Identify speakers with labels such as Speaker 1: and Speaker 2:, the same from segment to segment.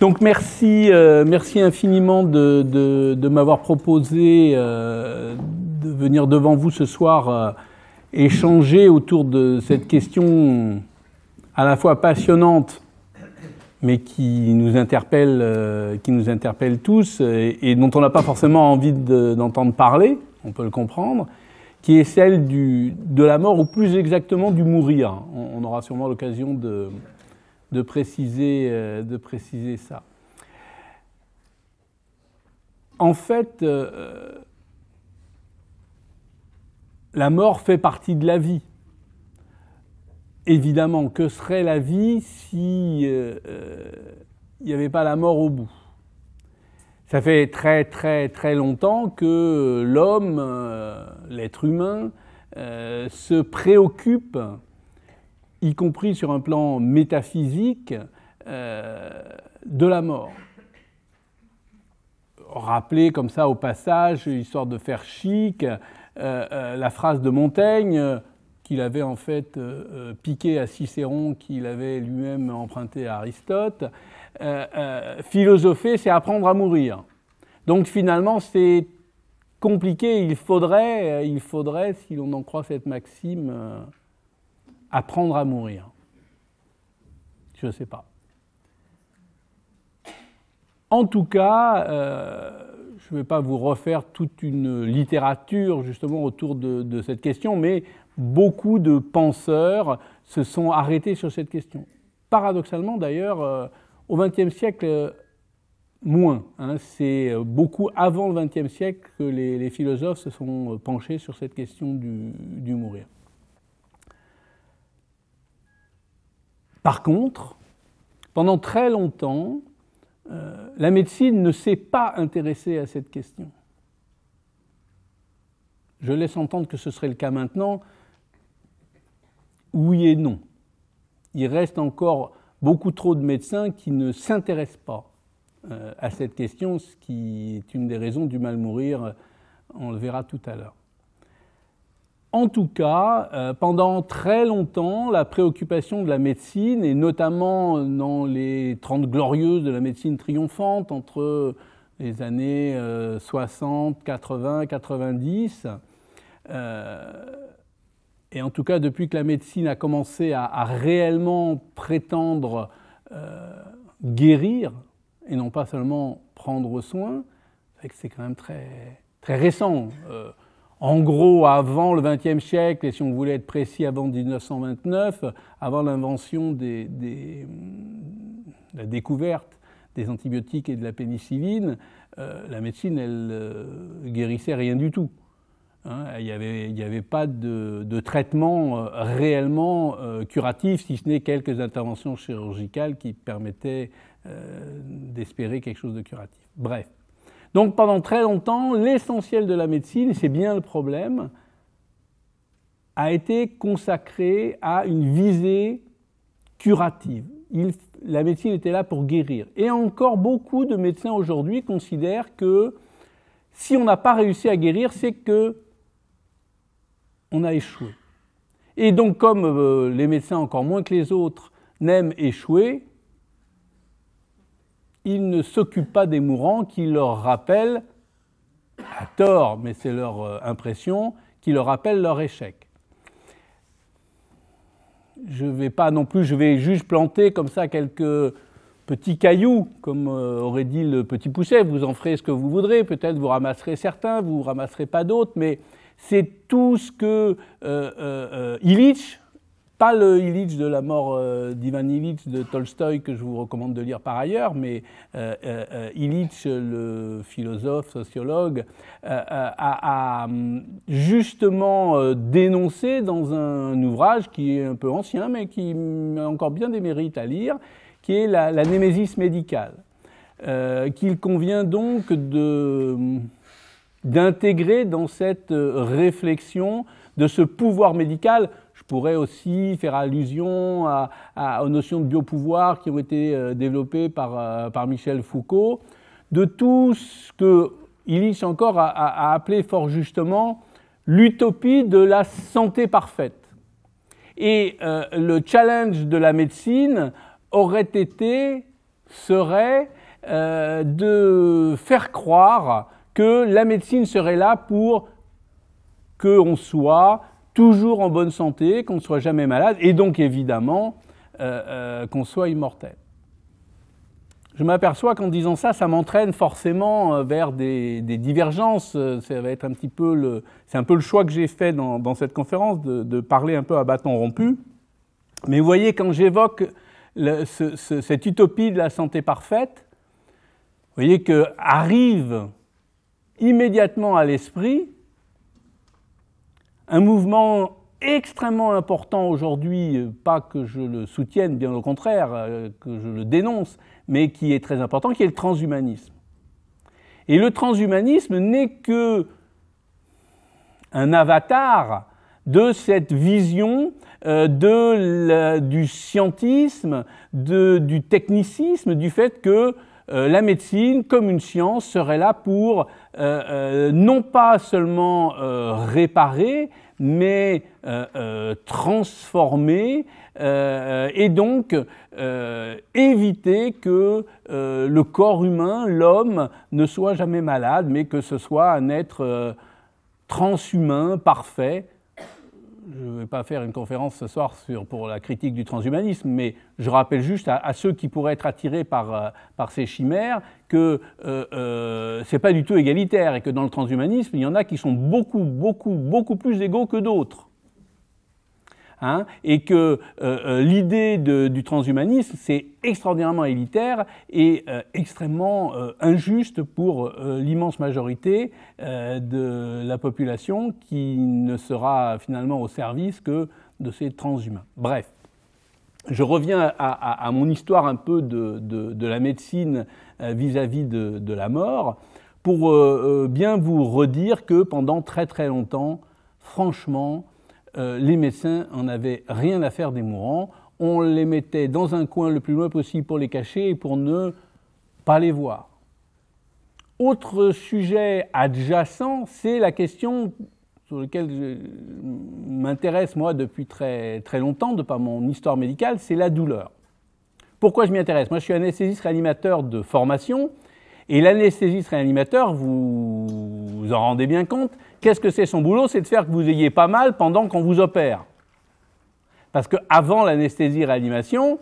Speaker 1: Donc merci, euh, merci infiniment de, m'avoir proposé euh, de venir devant vous ce soir euh, échanger autour de cette question à la fois passionnante mais qui nous interpelle, qui nous interpelle tous et, dont on n'a pas forcément envie d'entendre parler, on peut le comprendre, qui est celle du, de la mort ou plus exactement du mourir. on aura sûrement l'occasion de, de préciser, euh, de préciser ça. En fait, euh, euh, la mort fait partie de la vie. Évidemment, que serait la vie si il n'y avait pas la mort au bout Ça fait très très très longtemps que l'homme, l'être humain, se préoccupe y compris sur un plan métaphysique, euh, de la mort. rappeler comme ça au passage, histoire de faire chic, euh, euh, la phrase de Montaigne qu'il avait en fait piqué à Cicéron, qu'il avait lui-même emprunté à Aristote. philosopher, c'est apprendre à mourir. Donc finalement, c'est compliqué. Il faudrait, il faudrait, si l'on en croit cette maxime, Apprendre à mourir. Je ne sais pas. En tout cas, euh, je ne vais pas vous refaire toute une littérature justement autour de, cette question, mais beaucoup de penseurs se sont arrêtés sur cette question. Paradoxalement d'ailleurs, euh, au XXe siècle, euh, moins. Hein. C'est beaucoup avant le XXe siècle que les, philosophes se sont penchés sur cette question du mourir. Par contre, pendant très longtemps, euh, la médecine ne s'est pas intéressée à cette question. Je laisse entendre que ce serait le cas maintenant. Oui et non. Il reste encore beaucoup trop de médecins qui ne s'intéressent pas euh, à cette question, ce qui est une des raisons du mal mourir. On le verra tout à l'heure. En tout cas, euh, pendant très longtemps, la préoccupation de la médecine, et notamment dans les 30 glorieuses de la médecine triomphante entre les années 60, 80, 90, et en tout cas depuis que la médecine a commencé à, réellement prétendre euh, guérir, et non pas seulement prendre soin, c'est quand même très récent. Euh, en gros avant le XXe siècle, et si on voulait être précis avant 1929, avant l'invention des, hum, la découverte des antibiotiques et de la pénicilline, euh, la médecine, elle euh, guérissait rien du tout. Hein. il n'y avait, pas de, traitement euh, réellement curatif, si ce n'est quelques interventions chirurgicales qui permettaient d'espérer quelque chose de curatif. Bref. Donc pendant très longtemps, l'essentiel de la médecine, et c'est bien le problème, a été consacré à une visée curative. la médecine était là pour guérir. Et encore beaucoup de médecins aujourd'hui considèrent que si on n'a pas réussi à guérir, c'est que on a échoué. Et donc comme euh, les médecins encore moins que les autres n'aiment échouer, il ne s'occupe pas des mourants qui leur rappellent, à tort, mais c'est leur euh, impression, qui leur rappellent leur échec. Je ne vais pas non plus, je vais juste planter comme ça quelques petits cailloux, comme euh, aurait dit le petit Pousset, vous en ferez ce que vous voudrez, peut-être vous ramasserez certains, vous ne ramasserez pas d'autres, mais c'est tout ce que euh, Illich pas le Illich de la mort euh, d'Ivan Illich de Tolstoï que je vous recommande de lire par ailleurs, mais euh, euh, Illich, le philosophe, sociologue, a, hum, justement dénoncé dans un ouvrage qui est un peu ancien, mais qui a encore bien des mérites à lire, qui est la, la némésis médicale, qu'il convient donc de hum, d'intégrer dans cette réflexion de ce pouvoir médical pourrait aussi faire allusion à, aux notions de biopouvoir qui ont été euh, développées euh, par, Michel Foucault, de tout ce que Illich encore a, appelé fort justement l'utopie de la santé parfaite. Et euh, le challenge de la médecine aurait été, serait de faire croire que la médecine serait là pour qu'on soit toujours en bonne santé, qu'on ne soit jamais malade, et donc évidemment euh, euh, qu'on soit immortel. Je m'aperçois qu'en disant ça, ça m'entraîne forcément euh, vers des, divergences. Ça va être un petit peu le, c'est un peu le choix que j'ai fait dans, cette conférence de, parler un peu à bâton rompu. Mais vous voyez, quand j'évoque cette utopie de la santé parfaite, vous voyez que arrive immédiatement à l'esprit un mouvement extrêmement important aujourd'hui, euh, pas que je le soutienne, bien au contraire, euh, que je le dénonce, mais qui est très important, qui est le transhumanisme. Et le transhumanisme n'est que un avatar de cette vision euh, de du scientisme, du technicisme, du fait que la médecine, comme une science, serait là pour euh, euh, non pas seulement euh, réparer, mais transformer et donc éviter que le corps humain, l'homme, ne soit jamais malade, mais que ce soit un être transhumain parfait je ne vais pas faire une conférence ce soir pour la critique du transhumanisme, mais je rappelle juste à, ceux qui pourraient être attirés par, euh, ces chimères que euh, euh, ce n'est pas du tout égalitaire et que dans le transhumanisme, il y en a qui sont beaucoup, beaucoup, beaucoup plus égaux que d'autres. Hein, et que euh, euh, l'idée du transhumanisme, c'est extraordinairement élitaire et euh, extrêmement injuste pour l'immense majorité de la population qui ne sera finalement au service que de ces transhumains. Bref. Je reviens à, mon histoire un peu de, la médecine vis-à-vis de, la mort pour bien vous redire que pendant très très longtemps, franchement, euh, les médecins en avaient rien à faire des mourants. On les mettait dans un coin le plus loin possible pour les cacher et pour ne pas les voir. Autre sujet adjacent, c'est la question sur laquelle je m'intéresse moi depuis très, très longtemps, de par mon histoire médicale, c'est la douleur. Pourquoi je m'y intéresse Moi, je suis anesthésiste réanimateur de formation. Et l'anesthésiste réanimateur, vous vous en rendez bien compte, Qu'est-ce que c'est son boulot C'est de faire que vous ayez pas mal pendant qu'on vous opère. Parce qu'avant l'anesthésie-réanimation,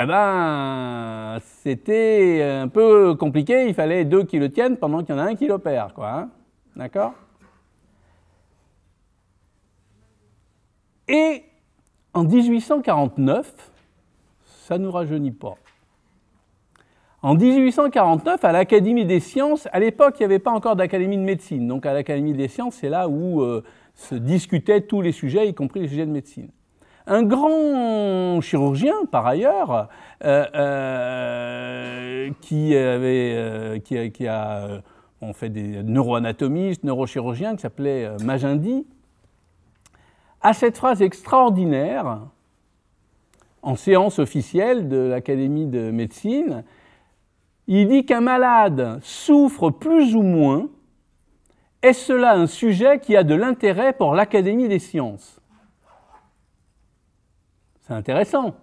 Speaker 1: eh ben, c'était un peu compliqué. Il fallait deux qui le tiennent pendant qu'il y en a un qui l'opère, quoi. Hein. D'accord Et en 1849, ça ne nous rajeunit pas. En 1849, à l'Académie des sciences, à l'époque, il n'y avait pas encore d'Académie de médecine. Donc, à l'Académie des sciences, c'est là où euh, se discutaient tous les sujets, y compris les sujets de médecine. Un grand chirurgien, par ailleurs, euh, euh, qui, a fait des neuroanatomistes, neurochirurgiens, qui s'appelait Majindi, a cette phrase extraordinaire en séance officielle de l'Académie de médecine il dit qu'un malade souffre plus ou moins. Est-ce cela un sujet qui a de l'intérêt pour l'Académie des sciences C'est intéressant.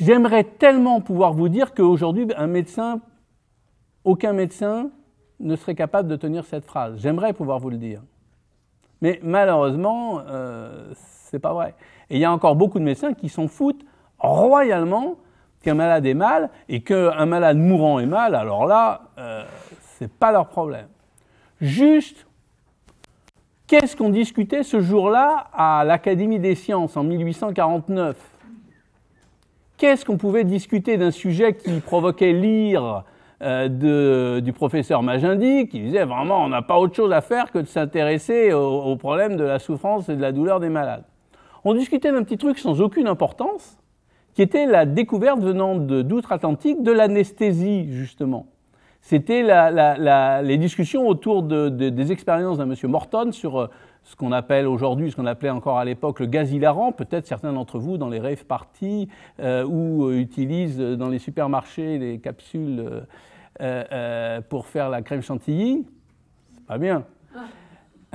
Speaker 1: J'aimerais tellement pouvoir vous dire qu'aujourd'hui, un médecin, aucun médecin ne serait capable de tenir cette phrase. J'aimerais pouvoir vous le dire. Mais malheureusement, ce euh, c'est pas vrai. Et il y a encore beaucoup de médecins qui s'en foutent royalement qu'un malade est mal et qu'un malade mourant est mal, alors là, ce euh, c'est pas leur problème. Juste, qu'est-ce qu'on discutait ce jour-là à l'Académie des sciences en 1849 Qu'est-ce qu'on pouvait discuter d'un sujet qui provoquait l'ire euh, du professeur magindi qui disait vraiment on n'a pas autre chose à faire que de s'intéresser aux au problème de la souffrance et de la douleur des malades. On discutait d'un petit truc sans aucune importance, qui était la découverte venant d'outre-Atlantique de, l'anesthésie, justement. C'était les discussions autour des expériences d'un monsieur Morton sur euh, ce qu'on appelle aujourd'hui, ce qu'on appelait encore à l'époque le gaz hilarant, peut-être certains d'entre vous dans les rêves parties euh, ou euh, utilisent dans les supermarchés les capsules pour faire la crème chantilly. C'est pas bien. Ah.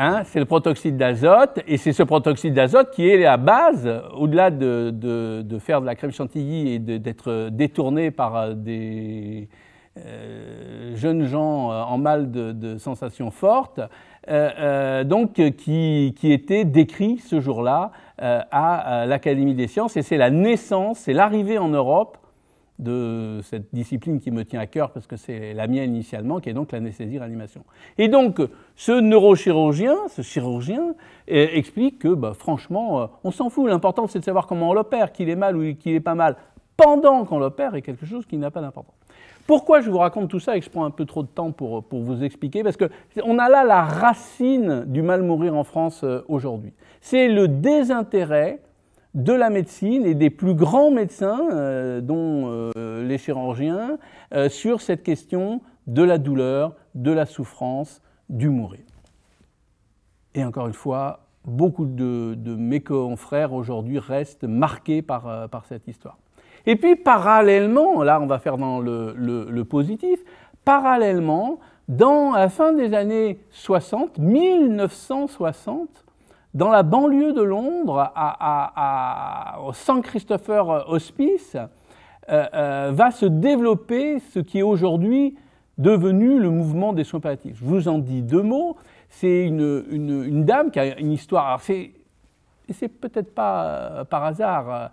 Speaker 1: Hein, c'est le protoxyde d'azote, et c'est ce protoxyde d'azote qui est la base, au-delà de, faire de la crème chantilly et d'être détourné par euh, des euh, jeunes gens euh, en mal de, sensations fortes, donc qui, qui, était décrit ce jour-là à l'Académie des sciences, et c'est la naissance, c'est l'arrivée en Europe de cette discipline qui me tient à cœur parce que c'est la mienne initialement, qui est donc l'anesthésie-réanimation. Et donc, ce neurochirurgien, ce chirurgien, euh, explique que, bah, franchement, euh, on s'en fout. L'important, c'est de savoir comment on l'opère, qu'il est mal ou qu'il est pas mal, pendant qu'on l'opère, est quelque chose qui n'a pas d'importance. Pourquoi je vous raconte tout ça et que je prends un peu trop de temps pour, pour vous expliquer Parce qu'on a là la racine du mal mourir en France euh, aujourd'hui. C'est le désintérêt de la médecine et des plus grands médecins, euh, dont euh, les chirurgiens, euh, sur cette question de la douleur, de la souffrance, du mourir. Et encore une fois, beaucoup de, mes confrères aujourd'hui restent marqués par, cette histoire. Et puis parallèlement, là on va faire dans le, le positif, parallèlement, dans la fin des années 60, 1960, dans la banlieue de Londres, à, à, au St. Christopher Hospice, euh, euh, va se développer ce qui est aujourd'hui devenu le mouvement des soins palliatifs. Je vous en dis deux mots. C'est une, une, dame qui a une histoire. c'est, c'est peut-être pas euh, par hasard.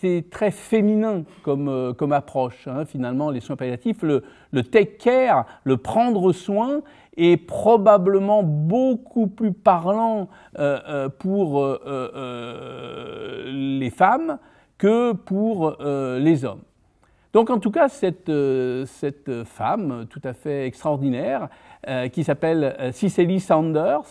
Speaker 1: c'est très féminin comme, comme approche, hein, finalement, les soins palliatifs. Le, le take care, le prendre soin, est probablement beaucoup plus parlant euh, euh, pour euh, les femmes que pour les hommes. Donc en tout cas, cette, cette femme tout à fait extraordinaire, qui s'appelle Cicely Saunders,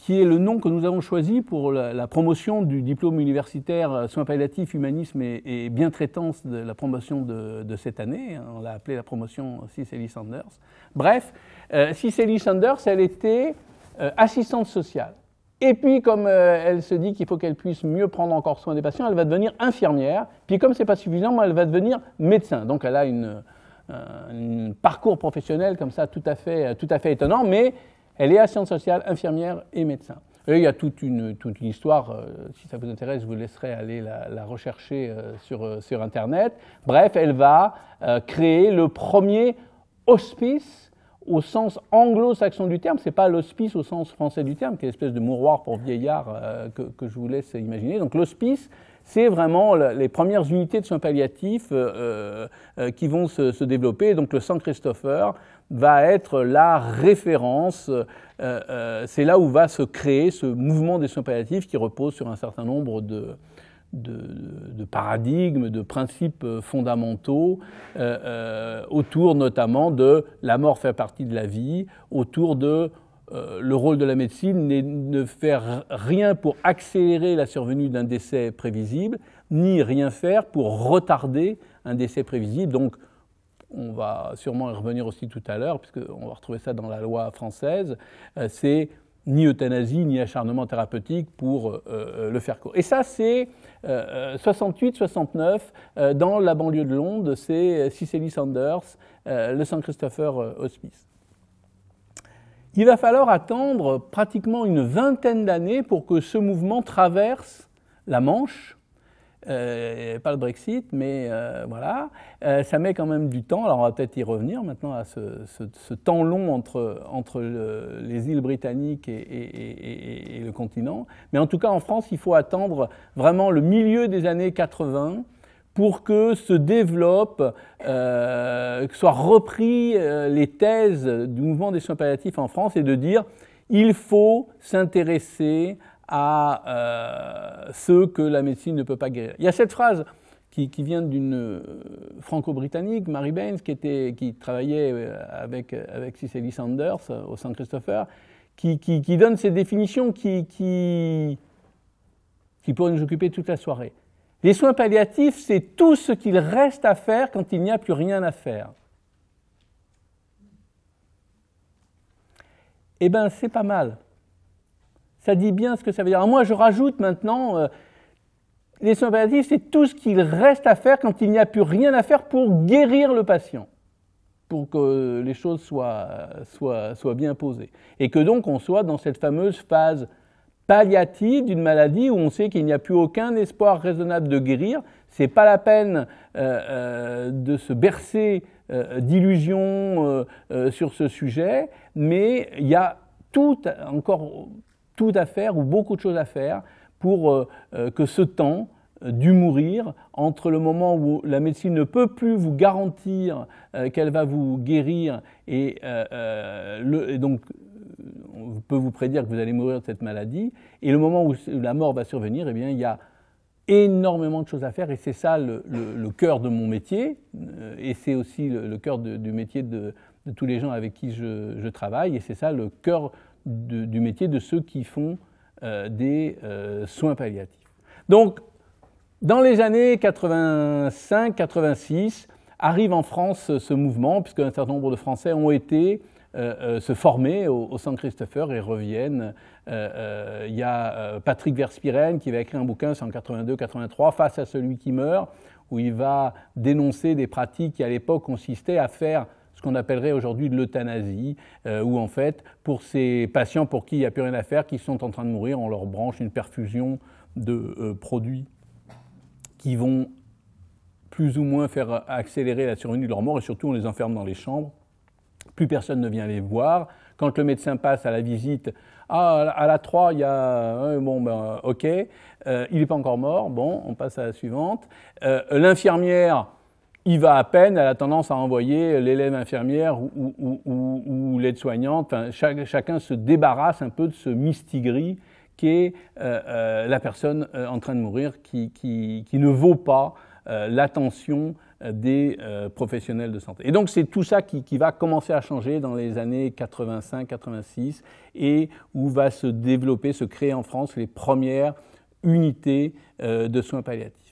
Speaker 1: qui est le nom que nous avons choisi pour la, promotion du diplôme universitaire euh, soins palliatifs, humanisme et, et bien traitance de la promotion de, cette année. On l'a appelé la promotion Cicely Sanders. Bref, Cicely euh, Sanders, elle était euh, assistante sociale. Et puis, comme elle se dit qu'il faut qu'elle puisse mieux prendre encore soin des patients, elle va devenir infirmière. Puis, comme ce n'est pas suffisant, elle va devenir médecin. Donc, elle a un parcours professionnel comme ça tout à fait, tout à fait étonnant, mais elle est à Sciences Sociales, infirmière et médecin. Et il y a toute une, toute une histoire, euh, si ça vous intéresse, je vous laisserai aller la, rechercher euh, sur, euh, sur Internet. Bref, elle va créer le premier hospice au sens anglo-saxon du terme. Ce n'est pas l'hospice au sens français du terme, qui est l'espèce de mouroir pour vieillard que, je vous laisse imaginer. Donc l'hospice, c'est vraiment les premières unités de soins palliatifs qui vont se, développer. Donc le Saint-Christopher, va être la référence, euh, euh, c'est là où va se créer ce mouvement des soins palliatifs qui repose sur un certain nombre de, de, paradigmes, de principes euh, fondamentaux autour notamment de la mort fait partie de la vie, autour de le rôle de la médecine n'est ne faire rien pour accélérer la survenue d'un décès prévisible, ni rien faire pour retarder un décès prévisible. Donc on va sûrement y revenir aussi tout à l'heure, puisqu'on va retrouver ça dans la loi française, euh, c'est ni euthanasie, ni acharnement thérapeutique pour euh, euh, le faire court. Et ça, c'est 68-69, dans la banlieue de Londres, c'est Cicely Sanders, le saint Christopher Hospice. Il va falloir attendre pratiquement une vingtaine d'années pour que ce mouvement traverse la Manche euh, pas le Brexit, mais euh, voilà. Euh, ça met quand même du temps. Alors on va peut-être y revenir maintenant à ce, temps long entre, les îles britanniques et, le continent. Mais en tout cas, en France, il faut attendre vraiment le milieu des années 80 pour que se développe, que soient repris les thèses du mouvement des soins palliatifs en France et de dire il faut s'intéresser à euh, ceux que la médecine ne peut pas guérir. Il y a cette phrase qui, vient d'une euh, franco-britannique, Mary Baines, qui, travaillait euh, avec, avec Cicely Sanders au Saint Christopher, qui, qui, donne ces définitions qui, qui, nous occuper toute la soirée. Les soins palliatifs, c'est tout ce qu'il reste à faire quand il n'y a plus rien à faire. Eh bien, c'est pas mal. Ça dit bien ce que ça veut dire. moi, je rajoute maintenant, euh, les soins palliatifs, c'est tout ce qu'il reste à faire quand il n'y a plus rien à faire pour guérir le patient, pour que les choses soient, soient, soient bien posées. Et que donc on soit dans cette fameuse phase palliative d'une maladie où on sait qu'il n'y a plus aucun espoir raisonnable de guérir. n'est pas la peine euh, euh, de se bercer d'illusions sur ce sujet, mais il y a tout encore tout à faire ou beaucoup de choses à faire pour euh, euh, que ce temps euh, du mourir, entre le moment où la médecine ne peut plus vous garantir qu'elle va vous guérir et, donc on peut vous prédire que vous allez mourir de cette maladie, et le moment où la mort va survenir, eh bien, il y a énormément de choses à faire, et c'est ça le, cœur de mon métier, et c'est aussi le, cœur du métier de, tous les gens avec qui je, je travaille, et c'est ça le cœur du métier de ceux qui font euh, des euh, soins palliatifs. Donc, dans les années 85-86, arrive en France ce mouvement, puisque un certain nombre de Français ont été euh, se former au, Saint Christopher et reviennent. Il y a Patrick Verspiren qui va écrire un bouquin, c'est en 82-83, Face à celui qui meurt, où il va dénoncer des pratiques qui à l'époque consistaient à faire ce qu'on appellerait aujourd'hui de l'euthanasie, euh, où en fait, pour ces patients pour qui il n'y a plus rien à faire, qui sont en train de mourir, on leur branche une perfusion de euh, produits qui vont plus ou moins faire accélérer la survenue de leur mort, et surtout on les enferme dans les chambres. Plus personne ne vient les voir. Quand le médecin passe à la visite, ah, à la 3, il y a. Euh, bon, ben, ok. Euh, il n'est pas encore mort. Bon, on passe à la suivante. L'infirmière il va à peine, elle a tendance à envoyer l'élève infirmière ou, l'aide-soignante. chacun se débarrasse un peu de ce mistigris qui est euh, euh, la personne euh, en train de mourir, qui, ne vaut pas l'attention des professionnels de santé. Et donc c'est tout ça qui, qui, va commencer à changer dans les années 85-86 et où va se développer, se créer en France les premières unités de soins palliatifs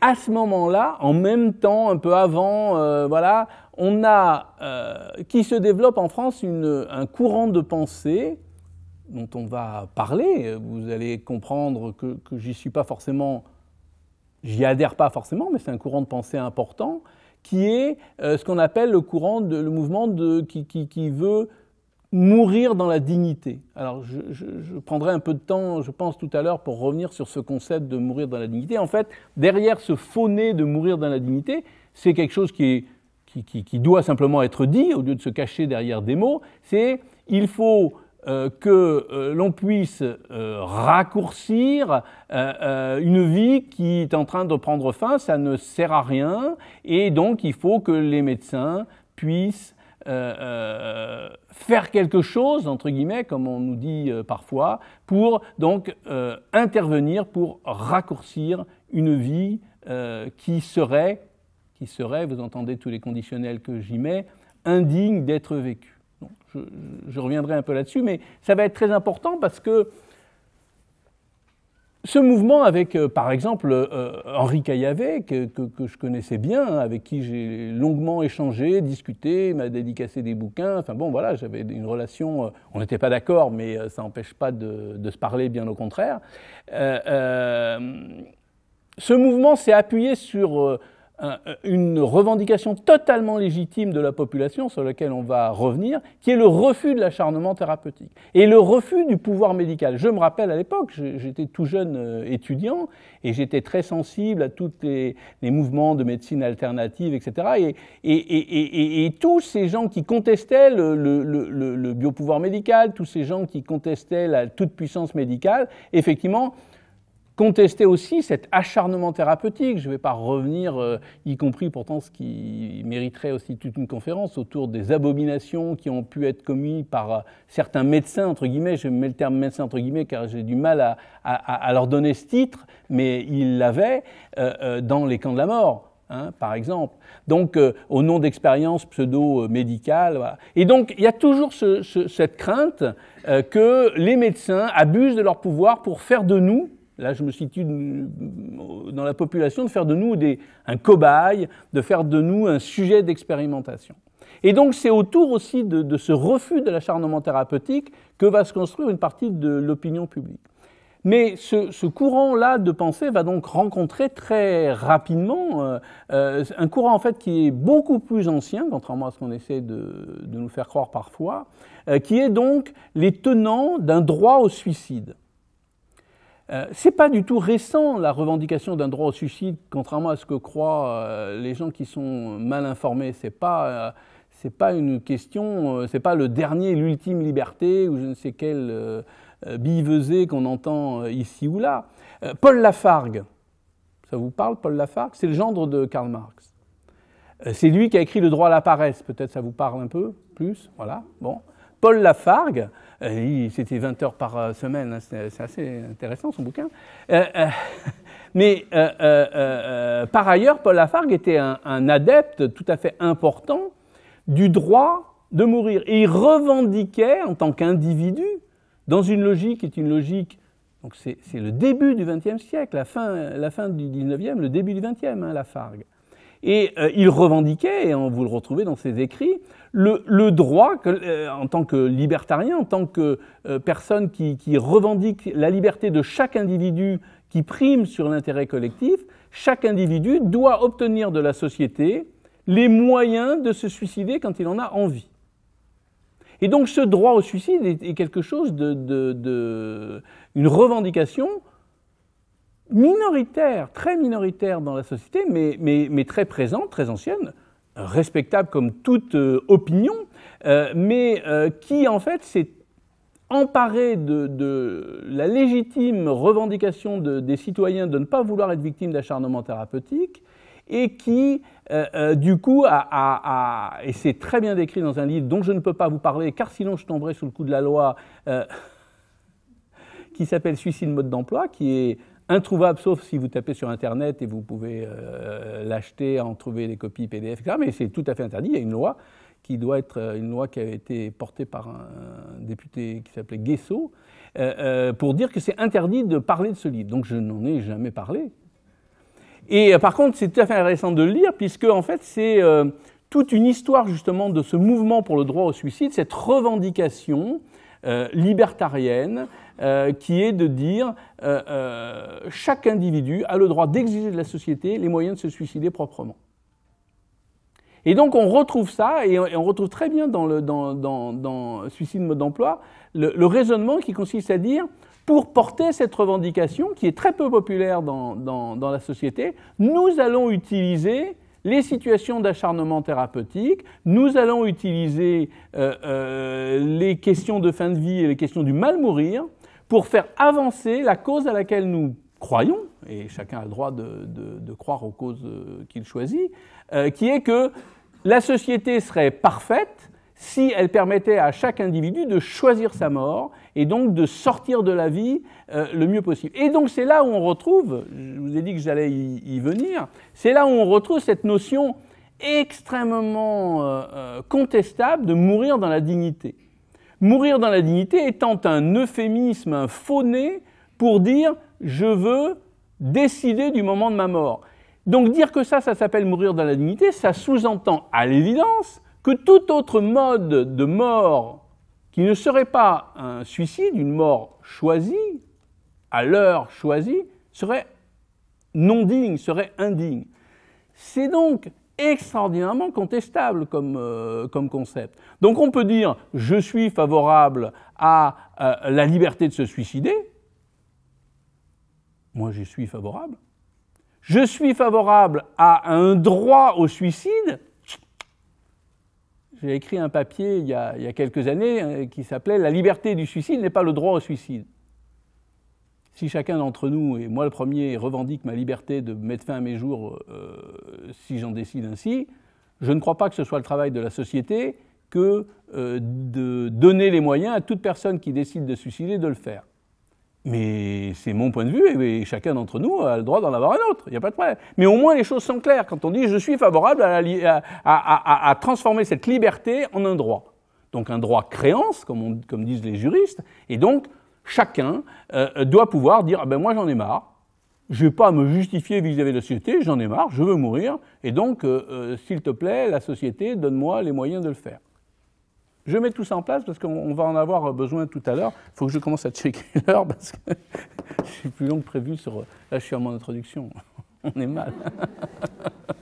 Speaker 1: à ce moment-là, en même temps, un peu avant, euh, voilà, on a euh, qui se développe en France un courant de pensée dont on va parler. Vous allez comprendre que, que j'y suis pas forcément, j'y adhère pas forcément, mais c'est un courant de pensée important qui est euh, ce qu'on appelle le courant, le mouvement qui veut mourir dans la dignité. Alors, je, prendrai un peu de temps, je pense, tout à l'heure pour revenir sur ce concept de mourir dans la dignité. En fait, derrière ce faux nez de mourir dans la dignité, c'est quelque chose qui, qui, doit simplement être dit, au lieu de se cacher derrière des mots, c'est il faut euh, que euh, l'on puisse euh, raccourcir une vie qui est en train de prendre fin, ça ne sert à rien, et donc il faut que les médecins puissent euh, euh, faire quelque chose, entre guillemets, comme on nous dit euh, parfois, pour donc intervenir, pour raccourcir une vie qui serait, qui serait, vous entendez tous les conditionnels que j'y mets, indigne d'être vécue. je, reviendrai un peu là-dessus, mais ça va être très important parce que ce mouvement avec, euh, par exemple, euh, euh, Henri Caillavet, que, je connaissais bien, hein, avec qui j'ai longuement échangé, discuté, m'a dédicacé des bouquins. Enfin bon, voilà, j'avais une relation. on n'était pas d'accord, mais ça n'empêche pas de, se parler, bien au contraire. ce mouvement s'est appuyé sur une revendication totalement légitime de la population, sur laquelle on va revenir, qui est le refus de l'acharnement thérapeutique et le refus du pouvoir médical. Je me rappelle à l'époque, j'étais tout jeune euh, étudiant et j'étais très sensible à tous les, mouvements de médecine alternative, etc. Et, tous ces gens qui contestaient le, biopouvoir médical, tous ces gens qui contestaient la toute puissance médicale, effectivement, contester aussi cet acharnement thérapeutique. Je ne vais pas revenir, euh, y compris pourtant ce qui mériterait aussi toute une conférence autour des abominations qui ont pu être commises par euh, certains médecins, entre guillemets. Je mets le terme médecin entre guillemets car j'ai du mal à, leur donner ce titre, mais ils l'avaient euh, dans les camps de la mort. Hein, par exemple. Donc, au nom d'expériences pseudo-médicales. Et donc, il y a toujours cette crainte que les médecins abusent de leur pouvoir pour faire de nous là je me situe dans la population, de faire de nous un cobaye, de faire de nous un sujet d'expérimentation. Et donc c'est autour aussi de, ce refus de l'acharnement thérapeutique que va se construire une partie de l'opinion publique. Mais ce, courant-là de pensée va donc rencontrer très rapidement euh, euh, un courant en fait qui est beaucoup plus ancien, contrairement à ce qu'on essaie de, nous faire croire parfois, euh, qui est donc les tenants d'un droit au suicide. Ce euh, c'est pas du tout récent la revendication d'un droit au suicide, contrairement à ce que croient euh, les gens qui sont mal informés. C'est n'est euh, pas une question, c'est pas le dernier, l'ultime liberté ou je ne sais quelle billevesée qu'on entend ici ou là. Paul Lafargue, ça vous parle, Paul Lafargue C'est le gendre de Karl Marx. C'est lui qui a écrit Le droit à la paresse, peut-être ça vous parle un peu plus, voilà. Bon. Paul Lafargue, c'était euh, 20 heures par euh, semaine, hein, c'est assez intéressant son bouquin. Euh, mais par ailleurs, Paul Lafargue était un, adepte tout à fait important du droit de mourir. Et il revendiquait, en tant qu'individu, dans une logique qui est une logique. Donc c'est le début du XXe siècle, la fin, la fin du XIXe, le début du XXe, hein, Lafargue. Et euh, il revendiquait, et vous le retrouvez dans ses écrits, le, droit, euh, en tant que libertarien, en tant que euh, personne qui, revendique la liberté de chaque individu qui prime sur l'intérêt collectif, chaque individu doit obtenir de la société les moyens de se suicider quand il en a envie. Et donc ce droit au suicide est, quelque chose de une revendication minoritaire, très minoritaire dans la société, mais, mais, mais très présente, très ancienne, respectable comme toute euh, opinion, euh, mais euh, qui en fait s'est emparée de, la légitime revendication des citoyens de ne pas vouloir être victime d'acharnement thérapeutique et qui, du coup, a, a, a et c'est très bien décrit dans un livre dont je ne peux pas vous parler, car sinon je tomberai sous le coup de la loi, qui s'appelle Suicide mode d'emploi, qui est introuvable, sauf si vous tapez sur Internet et vous pouvez euh, l'acheter, en trouver des copies PDF, etc. Mais c'est tout à fait interdit. Il y a une loi qui doit être euh, une loi qui a été portée par un, député qui s'appelait Guesso, euh, pour dire que c'est interdit de parler de ce livre. Donc je n'en ai jamais parlé. Et par contre, c'est tout à fait intéressant de le lire, puisque en fait, c'est toute une histoire justement de ce mouvement pour le droit au suicide, cette revendication euh, libertarienne euh, qui est de dire euh, chaque individu a le droit d'exiger de la société les moyens de se suicider proprement. Et donc on retrouve ça, et on retrouve très bien dans, le, Suicide mode d'emploi, le, raisonnement qui consiste à dire, pour porter cette revendication, qui est très peu populaire dans, la société, nous allons utiliser les situations d'acharnement thérapeutique, nous allons utiliser euh, euh, les questions de fin de vie et les questions du mal mourir pour faire avancer la cause à laquelle nous croyons, et chacun a le droit de, croire aux causes euh, qu'il choisit, qui est que la société serait parfaite si elle permettait à chaque individu de choisir sa mort et donc de sortir de la vie euh, le mieux possible. Et donc c'est là où on retrouve, je vous ai dit que j'allais y, venir, c'est là où on retrouve cette notion extrêmement euh, euh, contestable de mourir dans la dignité. Mourir dans la dignité étant un euphémisme, un faux-né pour dire je veux décider du moment de ma mort. Donc dire que ça, ça s'appelle mourir dans la dignité, ça sous-entend à l'évidence que tout autre mode de mort qui ne serait pas un suicide, une mort choisie, à l'heure choisie, serait non digne, serait indigne. C'est donc extraordinairement contestable comme, euh, concept. Donc on peut dire je suis favorable à euh, la liberté de se suicider. Moi, je suis favorable. Je suis favorable à un droit au suicide j'ai écrit un papier il y a, quelques années euh, qui s'appelait La liberté du suicide n'est pas le droit au suicide. Si chacun d'entre nous, et moi le premier, revendique ma liberté de mettre fin à mes jours euh, si j'en décide ainsi, je ne crois pas que ce soit le travail de la société que euh, de donner les moyens à toute personne qui décide de suicider de le faire. Mais c'est mon point de vue et chacun d'entre nous a le droit d'en avoir un autre, il n'y a pas de problème. Mais au moins les choses sont claires quand on dit je suis favorable à, transformer cette liberté en un droit. Donc un droit créance, comme, disent les juristes, et donc chacun euh, doit pouvoir dire ah ben moi j'en ai marre, je vais pas me justifier vis-à-vis de la société, j'en ai marre, je veux mourir, et donc euh, euh, s'il te plaît la société donne-moi les moyens de le faire. Je mets tout ça en place parce qu'on va en avoir euh, besoin tout à l'heure. Il faut que je commence à checker l'heure parce que je suis plus long que prévu sur. Euh, là, je suis à mon introduction. On est mal.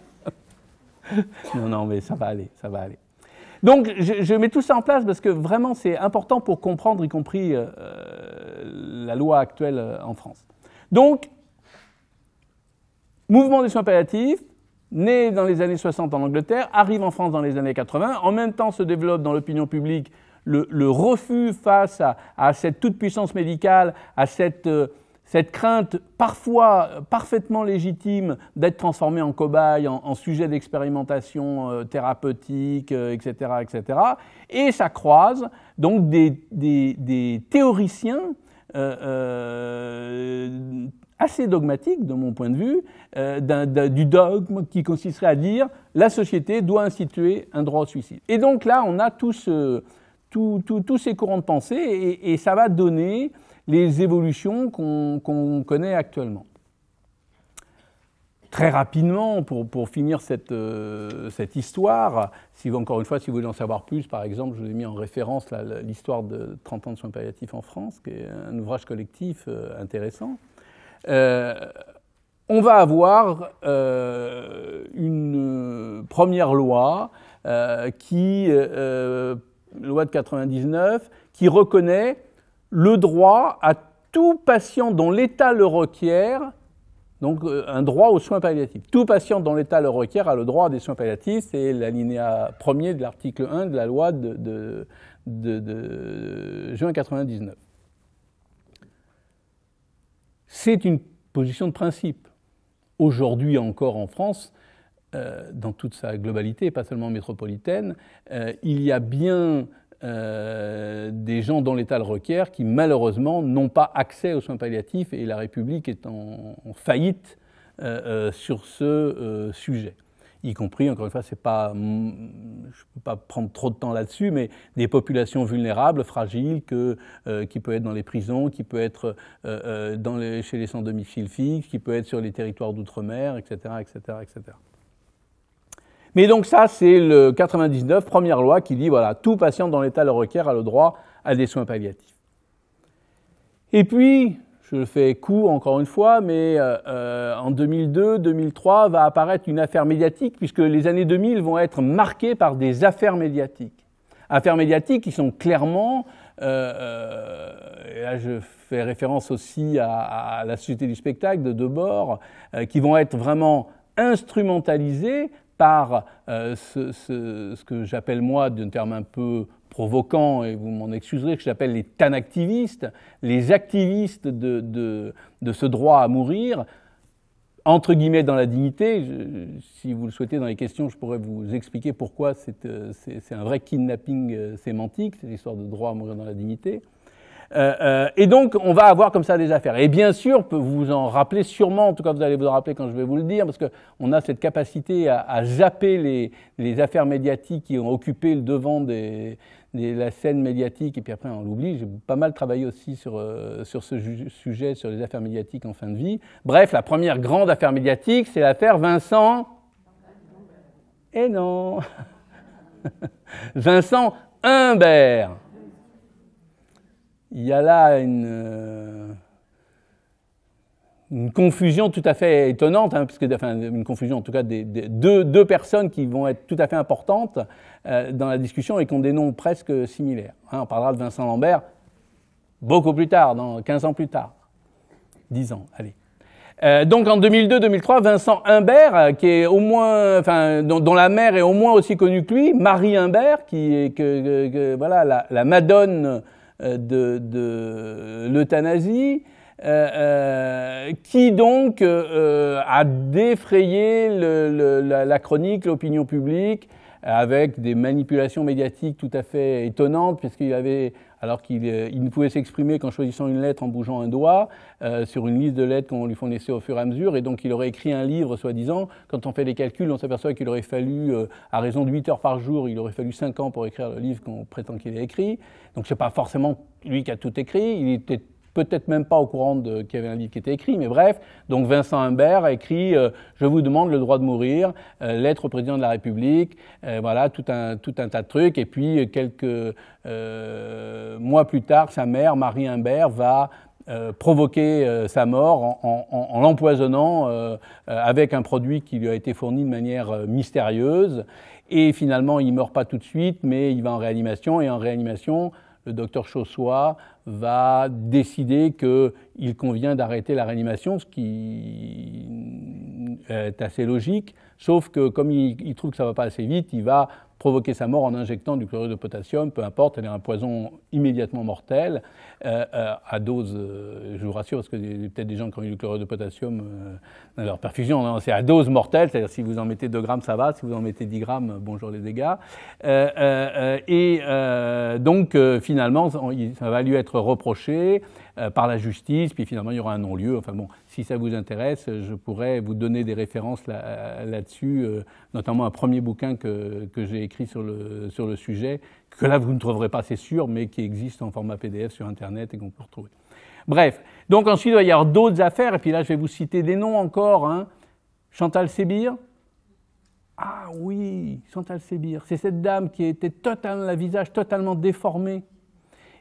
Speaker 1: non, non, mais ça va aller, ça va aller. Donc, je, mets tout ça en place parce que vraiment, c'est important pour comprendre, y compris euh, la loi actuelle en France. Donc, mouvement des soins palliatifs, né dans les années 60 en Angleterre, arrive en France dans les années 80. En même temps, se développe dans l'opinion publique le, refus face à, cette toute-puissance médicale, à cette, euh, cette, crainte parfois euh, parfaitement légitime d'être transformé en cobaye, en, sujet d'expérimentation euh, thérapeutique, etc., etc. Et ça croise donc des, des, des théoriciens assez dogmatique, de mon point de vue, euh, du dogme qui consisterait à dire la société doit instituer un droit au suicide. Et donc là, on a tous ces courants de pensée et, ça va donner les évolutions qu'on connaît actuellement. Très rapidement, pour, finir euh, cette, histoire, si vous, encore une fois, si vous voulez en savoir plus, par exemple, je vous ai mis en référence l'histoire de 30 ans de soins palliatifs en France, qui est un ouvrage collectif euh, intéressant. Euh, on va avoir euh, une euh, première loi qui, loi de 99, qui reconnaît le droit à tout patient dont l'état le requiert, donc un droit aux soins palliatifs. Tout patient dont l'état le requiert a le droit à des soins palliatifs, c'est l'alinéa premier de l'article 1 de la loi de, juin 1999. C'est une position de principe. Aujourd'hui encore en France, euh, dans toute sa globalité, pas seulement métropolitaine, euh, il y a bien euh, des gens dans l'État le requiert qui malheureusement n'ont pas accès aux soins palliatifs et la République est en faillite sur ce sujet y compris, encore une fois, c'est pas, mm, je ne peux pas prendre trop de temps là-dessus, mais des populations vulnérables, fragiles, que, euh, qui peut être dans les prisons, qui peut être euh, euh, dans les, chez les sans domicile fixes, qui peut être sur les territoires d'outre-mer, etc., etc., etc. Mais donc ça, c'est le 99, première loi qui dit, voilà, tout patient dans l'état le requiert a le droit à des soins palliatifs. Et puis, je le fais court encore une fois, mais euh, euh, en 2002-2003 va apparaître une affaire médiatique, puisque les années 2000 vont être marquées par des affaires médiatiques. Affaires médiatiques qui sont clairement, euh, et là je fais référence aussi à, la Société du spectacle de Debord, qui vont être vraiment instrumentalisées par ce, ce, que j'appelle moi d'un terme un peu provoquant, et vous m'en excuserez, que j'appelle les tanactivistes, les activistes de, de, de, ce droit à mourir, entre guillemets dans la dignité. si vous le souhaitez, dans les questions, je pourrais vous expliquer pourquoi c'est euh, un vrai kidnapping euh, sémantique, c'est l'histoire de droit à mourir dans la dignité. Euh, et donc, on va avoir comme ça des affaires. Et bien sûr, vous vous en rappelez sûrement, en tout cas vous allez vous en rappeler quand je vais vous le dire, parce qu'on a cette capacité à, à zapper les, les, affaires médiatiques qui ont occupé le devant des, la scène médiatique, et puis après on l'oublie, j'ai pas mal travaillé aussi sur, euh, sur ce sujet, sur les affaires médiatiques en fin de vie. Bref, la première grande affaire médiatique, c'est l'affaire Vincent. Et non Vincent Humbert. Il y a là une. Euh, une confusion tout à fait étonnante, hein, puisque, une confusion en tout cas des, deux, personnes qui vont être tout à fait importantes euh, dans la discussion et qui ont des noms presque similaires. Hein, on parlera de Vincent Lambert beaucoup plus tard, dans 15 ans plus tard, 10 ans, allez. Euh, donc en 2002-2003, Vincent Humbert, euh, qui est au moins, enfin, dont, la mère est au moins aussi connue que lui, Marie Humbert, qui est voilà la, la, madone de l'euthanasie. Euh, euh, qui donc euh, a défrayé la, chronique, l'opinion publique, avec des manipulations médiatiques tout à fait étonnantes, puisqu'il avait, alors qu'il ne pouvait s'exprimer qu'en choisissant une lettre en bougeant un doigt, sur une liste de lettres qu'on lui fournissait au fur et à mesure, et donc il aurait écrit un livre, soi-disant. Quand on fait les calculs, on s'aperçoit qu'il aurait fallu, à raison de 8 heures par jour, il aurait fallu 5 ans pour écrire le livre qu'on prétend qu'il a écrit. Donc c'est pas forcément lui qui a tout écrit, il était peut-être même pas au courant qu'il y avait un livre qui était écrit, mais bref. Donc Vincent Humbert a écrit euh, Je vous demande le droit de mourir, euh, lettre au président de la République, euh, voilà, tout un, tas de trucs. Et puis, quelques mois plus tard, sa mère, Marie Humbert, va provoquer sa mort en, l'empoisonnant avec un produit qui lui a été fourni de manière mystérieuse. Et finalement, il ne meurt pas tout de suite, mais il va en réanimation. Et en réanimation, le docteur Chaussois va décider qu'il convient d'arrêter la réanimation, ce qui est assez logique. Sauf que comme il, trouve que ça ne va pas assez vite, il va provoquer sa mort en injectant du chlorure de potassium, peu importe, elle est un poison immédiatement mortel, euh, euh, à dose, euh, je vous rassure, parce que peut-être des gens qui ont eu du chlorure de potassium dans leur perfusion, hein, c'est à dose mortelle, c'est-à-dire si vous en mettez 2 grammes, ça va, si vous en mettez 10 grammes, bonjour les dégâts. et donc, finalement, ça va lui être reproché, euh, par la justice, puis finalement il y aura un non-lieu. Enfin bon, si ça vous intéresse, euh, je pourrais vous donner des références là-dessus, euh, notamment un premier bouquin que, j'ai écrit sur le, sur le sujet, que là vous ne trouverez pas, c'est sûr, mais qui existe en format PDF sur Internet et qu'on peut retrouver. Bref, donc ensuite il va y avoir d'autres affaires, et puis là je vais vous citer des noms encore. Hein. Chantal Sébir, ah oui, Chantal Sébir, c'est cette dame qui était totalement, la visage totalement déformé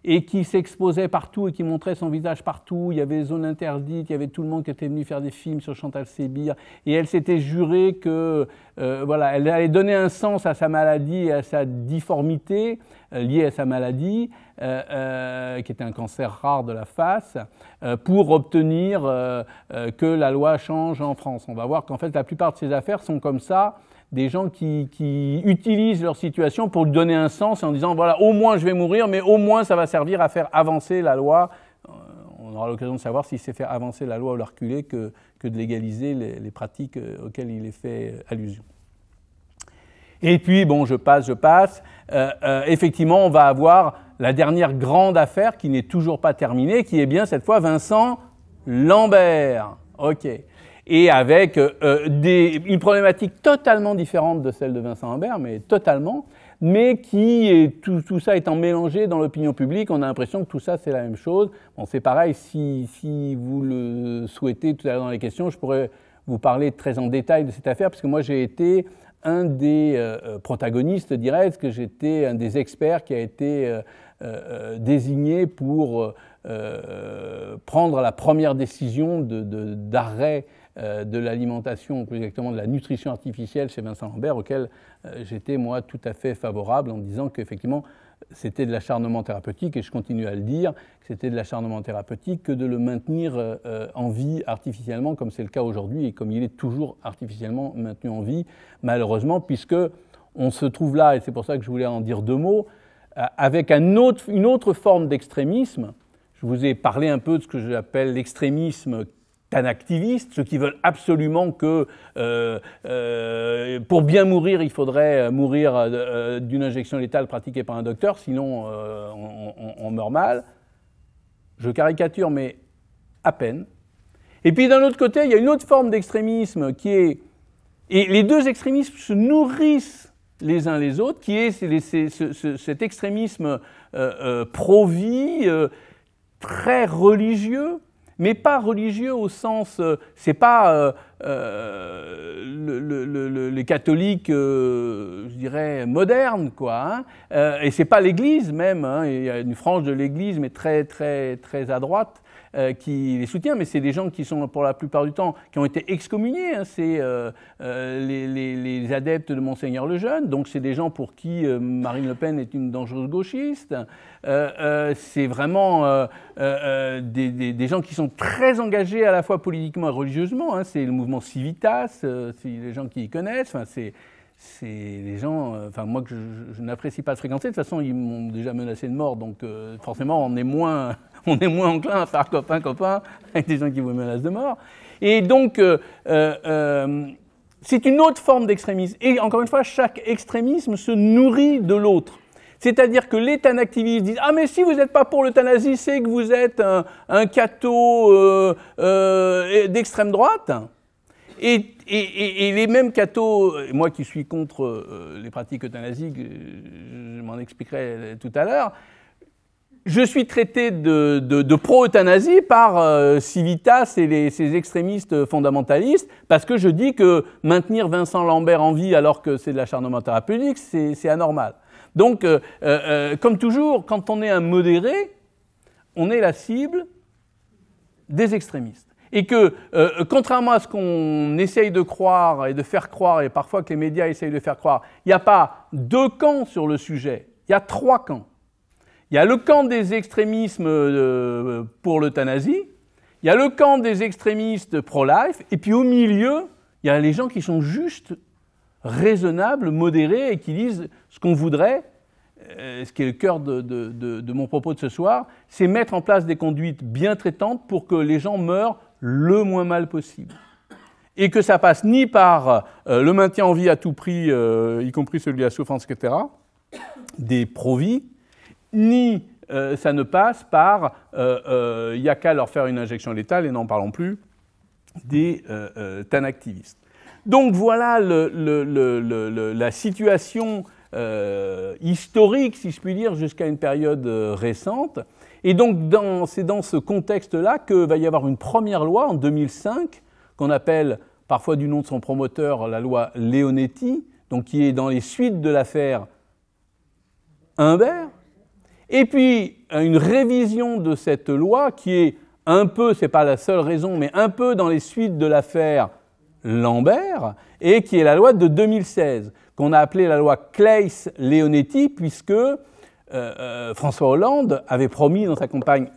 Speaker 1: et qui s'exposait partout et qui montrait son visage partout. Il y avait des zones interdites, il y avait tout le monde qui était venu faire des films sur Chantal Sébir. Et elle s'était jurée que, euh, voilà, elle allait donner un sens à sa maladie et à sa difformité euh, liée à sa maladie, euh, qui était un cancer rare de la face, pour obtenir que la loi change en France. On va voir qu'en fait, la plupart de ces affaires sont comme ça des gens qui, utilisent leur situation pour lui donner un sens en disant voilà, au moins je vais mourir, mais au moins ça va servir à faire avancer la loi. Euh, on aura l'occasion de savoir si c'est faire avancer la loi ou la reculer que, que de légaliser les, pratiques euh, auxquelles il est fait euh, allusion. Et puis, bon, je passe, je passe. effectivement, on va avoir la dernière grande affaire qui n'est toujours pas terminée, qui est bien cette fois Vincent Lambert. OK et avec euh, euh, des, une problématique totalement différente de celle de Vincent Lambert, mais totalement, mais qui, tout, ça étant mélangé dans l'opinion publique, on a l'impression que tout ça c'est la même chose. Bon, c'est pareil, si, si, vous le souhaitez tout à l'heure dans les questions, je pourrais vous parler très en détail de cette affaire, puisque moi j'ai été un des euh, protagonistes, dirais-je, que j'étais un des experts qui a été désigné pour prendre la première décision d'arrêt euh, de l'alimentation, ou plus exactement de la nutrition artificielle chez Vincent Lambert, auquel euh, j'étais moi tout à fait favorable en disant qu'effectivement c'était de l'acharnement thérapeutique, et je continue à le dire, que c'était de l'acharnement thérapeutique que de le maintenir euh, en vie artificiellement, comme c'est le cas aujourd'hui, et comme il est toujours artificiellement maintenu en vie, malheureusement, puisque on se trouve là, et c'est pour ça que je voulais en dire deux mots, avec un autre, une autre forme d'extrémisme. Je vous ai parlé un peu de ce que j'appelle l'extrémisme activiste, ceux qui veulent absolument que euh, euh, pour bien mourir, il faudrait euh, mourir d'une injection létale pratiquée par un docteur, sinon on, meurt mal. Je caricature, mais à peine. Et puis d'un autre côté, il y a une autre forme d'extrémisme qui est... Et les deux extrémismes se nourrissent les uns les autres, qui est, est cet extrémisme pro-vie, très religieux, mais pas religieux au sens, euh, c'est pas euh, euh, les catholiques, je dirais modernes quoi, hein. et c'est pas l'Église même. Hein. il y a une frange de l'Église mais très très très à droite euh, qui les soutient, mais c'est des gens qui sont pour la plupart du temps, qui ont été excommuniés, hein. c'est euh, euh, les, adeptes de Monseigneur le Jeune, donc c'est des gens pour qui Marine Le Pen est une dangereuse gauchiste, c'est vraiment des, gens qui sont très engagés à la fois politiquement et religieusement, hein. c'est le mouvement Civitas, c'est les gens qui y connaissent, enfin c'est des gens, enfin moi que je, n'apprécie pas de fréquenter, de toute façon ils m'ont déjà menacé de mort, donc forcément on est moins on est moins enclin à faire copain-copain avec des gens qui vous menacent de mort. Et donc, euh, euh, euh, c'est une autre forme d'extrémisme. Et encore une fois, chaque extrémisme se nourrit de l'autre. C'est-à-dire que les tanactivistes disent Ah, mais si vous n'êtes pas pour l'euthanasie, c'est que vous êtes un, un catho d'extrême droite. Et, et, les mêmes cathos, moi qui suis contre les pratiques euthanasiques, je m'en expliquerai tout à l'heure, je suis traité de, pro-euthanasie par euh, Civitas et les, ces extrémistes fondamentalistes parce que je dis que maintenir Vincent Lambert en vie alors que c'est de l'acharnement thérapeutique, c'est anormal. Donc, euh, euh, comme toujours, quand on est un modéré, on est la cible des extrémistes. Et que, contrairement à ce qu'on essaye de croire et de faire croire, et parfois que les médias essayent de faire croire, il n'y a pas deux camps sur le sujet, il y a trois camps. Il y a le camp des extrémismes euh, pour l'euthanasie, il y a le camp des extrémistes pro-life, et puis au milieu, il y a les gens qui sont juste raisonnables, modérés, et qui disent ce qu'on voudrait, euh, ce qui est le cœur de, mon propos de ce soir, c'est mettre en place des conduites bien traitantes pour que les gens meurent le moins mal possible. Et que ça passe ni par euh, le maintien en vie à tout prix, y compris celui à souffrance, etc., des pro-vie, ni euh, ça ne passe par euh, euh, il n'y a qu'à leur faire une injection létale, et n'en parlons plus, des tanactivistes. Donc voilà la situation historique, si je puis dire, jusqu'à une période récente. Et donc c'est dans ce contexte-là que va y avoir une première loi en 2005 qu'on appelle parfois du nom de son promoteur la loi Leonetti, donc qui est dans les suites de l'affaire Humbert, et puis, une révision de cette loi qui est un peu, n'est pas la seule raison, mais un peu dans les suites de l'affaire Lambert, et qui est la loi de 2016, qu'on a appelée la loi Claes-Leonetti, puisque euh, euh, François Hollande avait promis dans sa campagne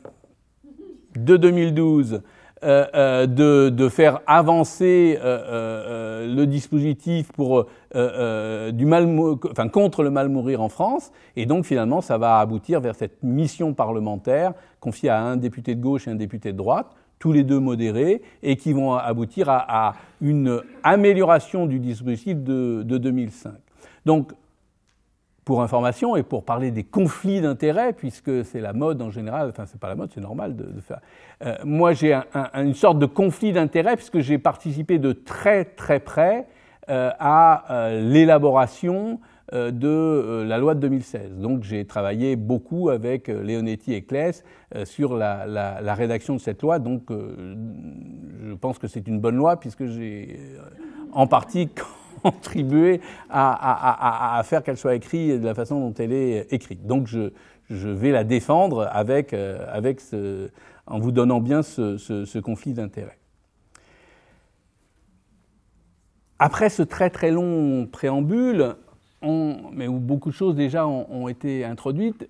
Speaker 1: de 2012 euh, euh, de, faire avancer euh, le dispositif pour du mal, enfin, contre le mal mourir en France. Et donc finalement, ça va aboutir vers cette mission parlementaire confiée à un député de gauche et un député de droite, tous les deux modérés, et qui vont aboutir à, une amélioration du dispositif de, 2005. Donc pour information et pour parler des conflits d'intérêts, puisque c'est la mode en général, enfin c'est pas la mode, c'est normal de faire. Euh, moi, j'ai une sorte de conflit d'intérêts puisque j'ai participé de très très près euh, à euh, l'élaboration de la loi de 2016. Donc j'ai travaillé beaucoup avec Leonetti et Claes sur la, rédaction de cette loi. Donc je pense que c'est une bonne loi puisque j'ai en partie contribué à, faire qu'elle soit écrite de la façon dont elle est écrite. Donc je, je vais la défendre avec, avec, ce, en vous donnant bien ce, conflit d'intérêts. Après ce très très long préambule, mais où beaucoup de choses déjà ont, été introduites,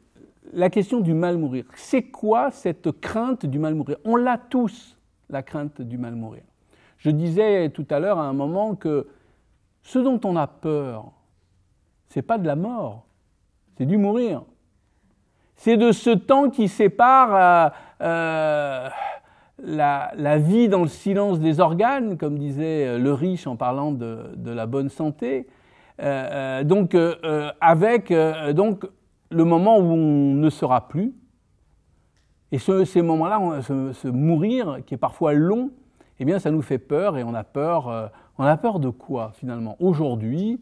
Speaker 1: la question du mal mourir. C'est quoi cette crainte du mal mourir On l'a tous, la crainte du mal mourir. Je disais tout à l'heure à un moment que ce dont on a peur, c'est pas de la mort, c'est du mourir. C'est de ce temps qui sépare euh, euh, la, vie dans le silence des organes, comme disait euh, le riche en parlant de, la bonne santé. Euh, donc, avec donc, le moment où on ne sera plus. Et ces moments-là, ce, mourir, qui est parfois long, eh bien, ça nous fait peur et on a peur. on a peur de quoi, finalement Aujourd'hui,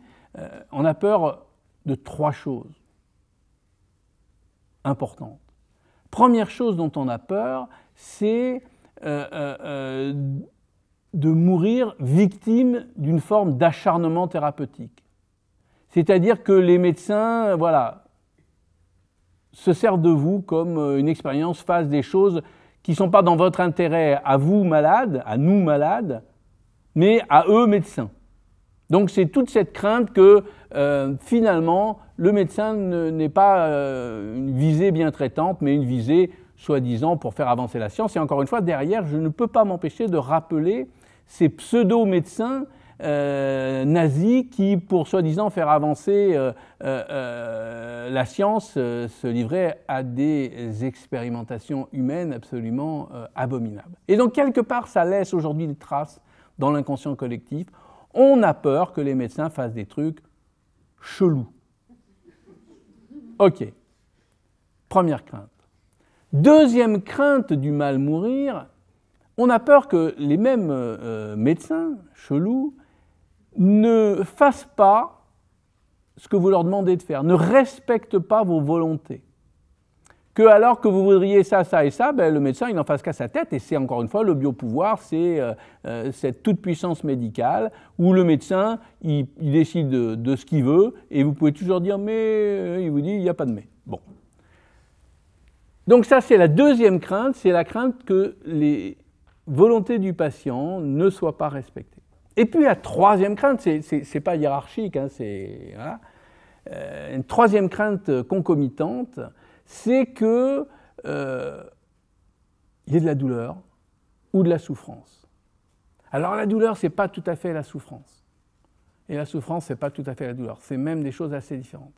Speaker 1: on a peur de trois choses importantes. Première chose dont on a peur, c'est euh, euh, euh, de mourir victime d'une forme d'acharnement thérapeutique. C'est-à-dire que les médecins, voilà, se servent de vous comme une expérience, fassent des choses qui ne sont pas dans votre intérêt à vous malades, à nous malades, mais à eux médecins. Donc c'est toute cette crainte que euh, finalement le médecin n'est pas euh, une visée bien traitante, mais une visée soi-disant pour faire avancer la science. Et encore une fois, derrière, je ne peux pas m'empêcher de rappeler ces pseudo-médecins euh, nazis qui, pour soi-disant faire avancer la science, se livraient à des expérimentations humaines absolument abominables. Et donc quelque part, ça laisse aujourd'hui des traces dans l'inconscient collectif on a peur que les médecins fassent des trucs chelous. Ok. Première crainte. Deuxième crainte du mal mourir, on a peur que les mêmes euh, médecins chelous ne fassent pas ce que vous leur demandez de faire, ne respectent pas vos volontés que alors que vous voudriez ça, ça et ça, ben, le médecin, il n'en fasse qu'à sa tête. Et c'est encore une fois le biopouvoir, c'est euh, euh, cette toute-puissance médicale où le médecin, il, décide de, ce qu'il veut et vous pouvez toujours dire mais, euh, il vous dit, il n'y a pas de mais. Bon. Donc ça, c'est la deuxième crainte, c'est la crainte que les volontés du patient ne soient pas respectées. Et puis la troisième crainte, c'est n'est pas hiérarchique, hein, c'est une troisième crainte concomitante, c'est que euh, il y ait de la douleur ou de la souffrance. Alors la douleur, n'est pas tout à fait la souffrance. Et la souffrance, n'est pas tout à fait la douleur. C'est même des choses assez différentes.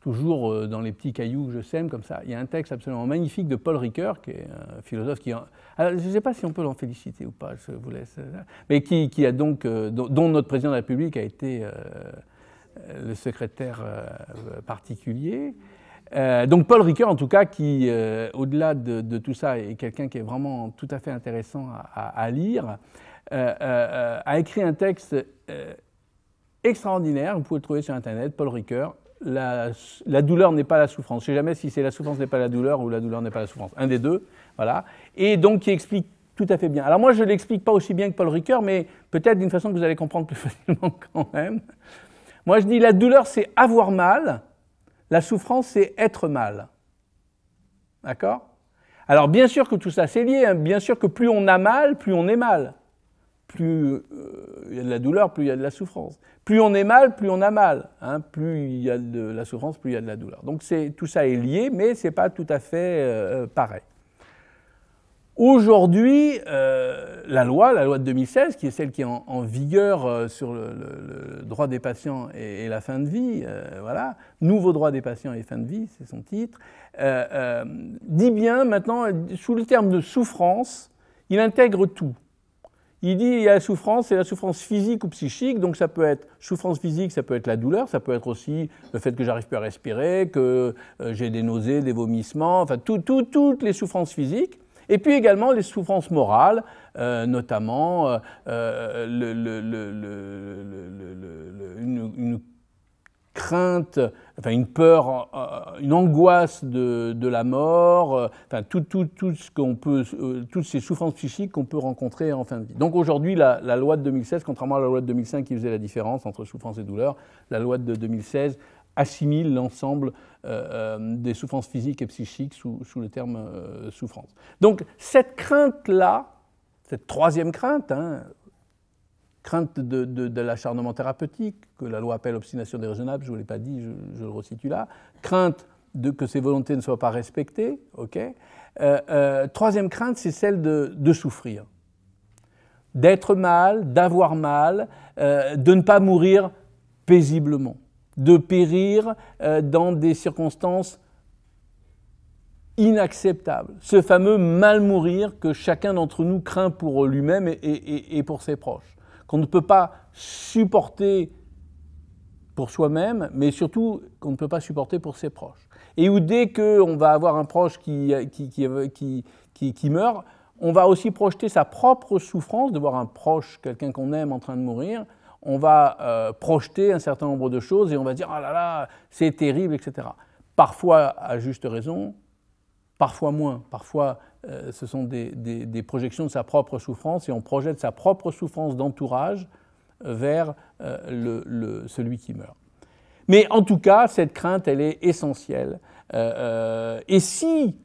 Speaker 1: Toujours euh, dans les petits cailloux que je sème, comme ça, il y a un texte absolument magnifique de Paul Ricoeur, qui est un philosophe qui. Alors, je ne sais pas si on peut l'en féliciter ou pas, je vous laisse. Euh, mais qui, qui a donc. dont notre président de la République a été le secrétaire particulier. Euh, donc Paul Ricoeur, en tout cas, qui, euh, au-delà de, tout ça, est quelqu'un qui est vraiment tout à fait intéressant à, lire, euh, a écrit un texte extraordinaire, vous pouvez le trouver sur Internet, Paul Ricoeur, la, douleur n'est pas la souffrance. Je ne sais jamais si c'est la souffrance n'est pas la douleur ou la douleur n'est pas la souffrance. Un des deux, voilà. Et donc qui explique tout à fait bien. Alors moi, je ne l'explique pas aussi bien que Paul Ricoeur, mais peut-être d'une façon que vous allez comprendre plus facilement quand même. Moi, je dis la douleur, c'est avoir mal, la souffrance, c'est être mal. D'accord Alors bien sûr que tout ça, c'est lié. Hein. Bien sûr que plus on a mal, plus on est mal. Plus euh, il y a de la douleur, plus il y a de la souffrance. Plus on est mal, plus on a mal. Hein. Plus il y a de la souffrance, plus il y a de la douleur. Donc tout ça est lié, mais ce n'est pas tout à fait euh, euh, pareil. Aujourd'hui, euh, la loi, la loi de 2016, qui est celle qui est en, vigueur euh, sur le, droit des patients et, la fin de vie, euh, voilà, nouveau droit des patients et fin de vie, c'est son titre, dit bien maintenant, sous le terme de souffrance, il intègre tout. Il dit il y a la souffrance, c'est la souffrance physique ou psychique, donc ça peut être souffrance physique, ça peut être la douleur, ça peut être aussi le fait que j'arrive plus à respirer, que j'ai des nausées, des vomissements, enfin toutes les souffrances physiques. Et puis également les souffrances morales, notamment une, crainte, enfin une peur, euh, une angoisse de, la mort, euh, enfin tout, ce qu'on peut, euh, toutes ces souffrances psychiques qu'on peut rencontrer en fin de vie. Donc aujourd'hui, la loi de 2016, contrairement à la loi de 2005 qui faisait la différence entre souffrance et douleur, la loi de 2016 assimile l'ensemble euh, euh, des souffrances physiques et psychiques sous, le terme euh, souffrance. Donc cette crainte-là, cette troisième crainte, hein, crainte de, de, l'acharnement thérapeutique, que la loi appelle obstination déraisonnable, je ne vous l'ai pas dit, je, le resitue là, crainte de, que ses volontés ne soient pas respectées, ok Troisième crainte, c'est celle de souffrir d'être mal, d'avoir mal, de ne pas mourir paisiblement de périr euh, dans des circonstances inacceptables. Ce fameux mal mourir que chacun d'entre nous craint pour lui-même et, pour ses proches. Qu'on ne peut pas supporter pour soi-même, mais surtout qu'on ne peut pas supporter pour ses proches. Et où dès qu'on va avoir un proche euh, euh, qui, qui, qui meurt, on va aussi projeter sa propre souffrance de voir un proche, quelqu'un qu'on aime en train de mourir, on va euh, projeter un certain nombre de choses et on va dire ah là là, c'est terrible, etc. Parfois à juste raison, parfois moins. Parfois, euh, ce sont des, projections de sa propre souffrance et on projette sa propre souffrance d'entourage euh, vers le, celui qui meurt. Mais en tout cas, cette crainte, elle est essentielle. et si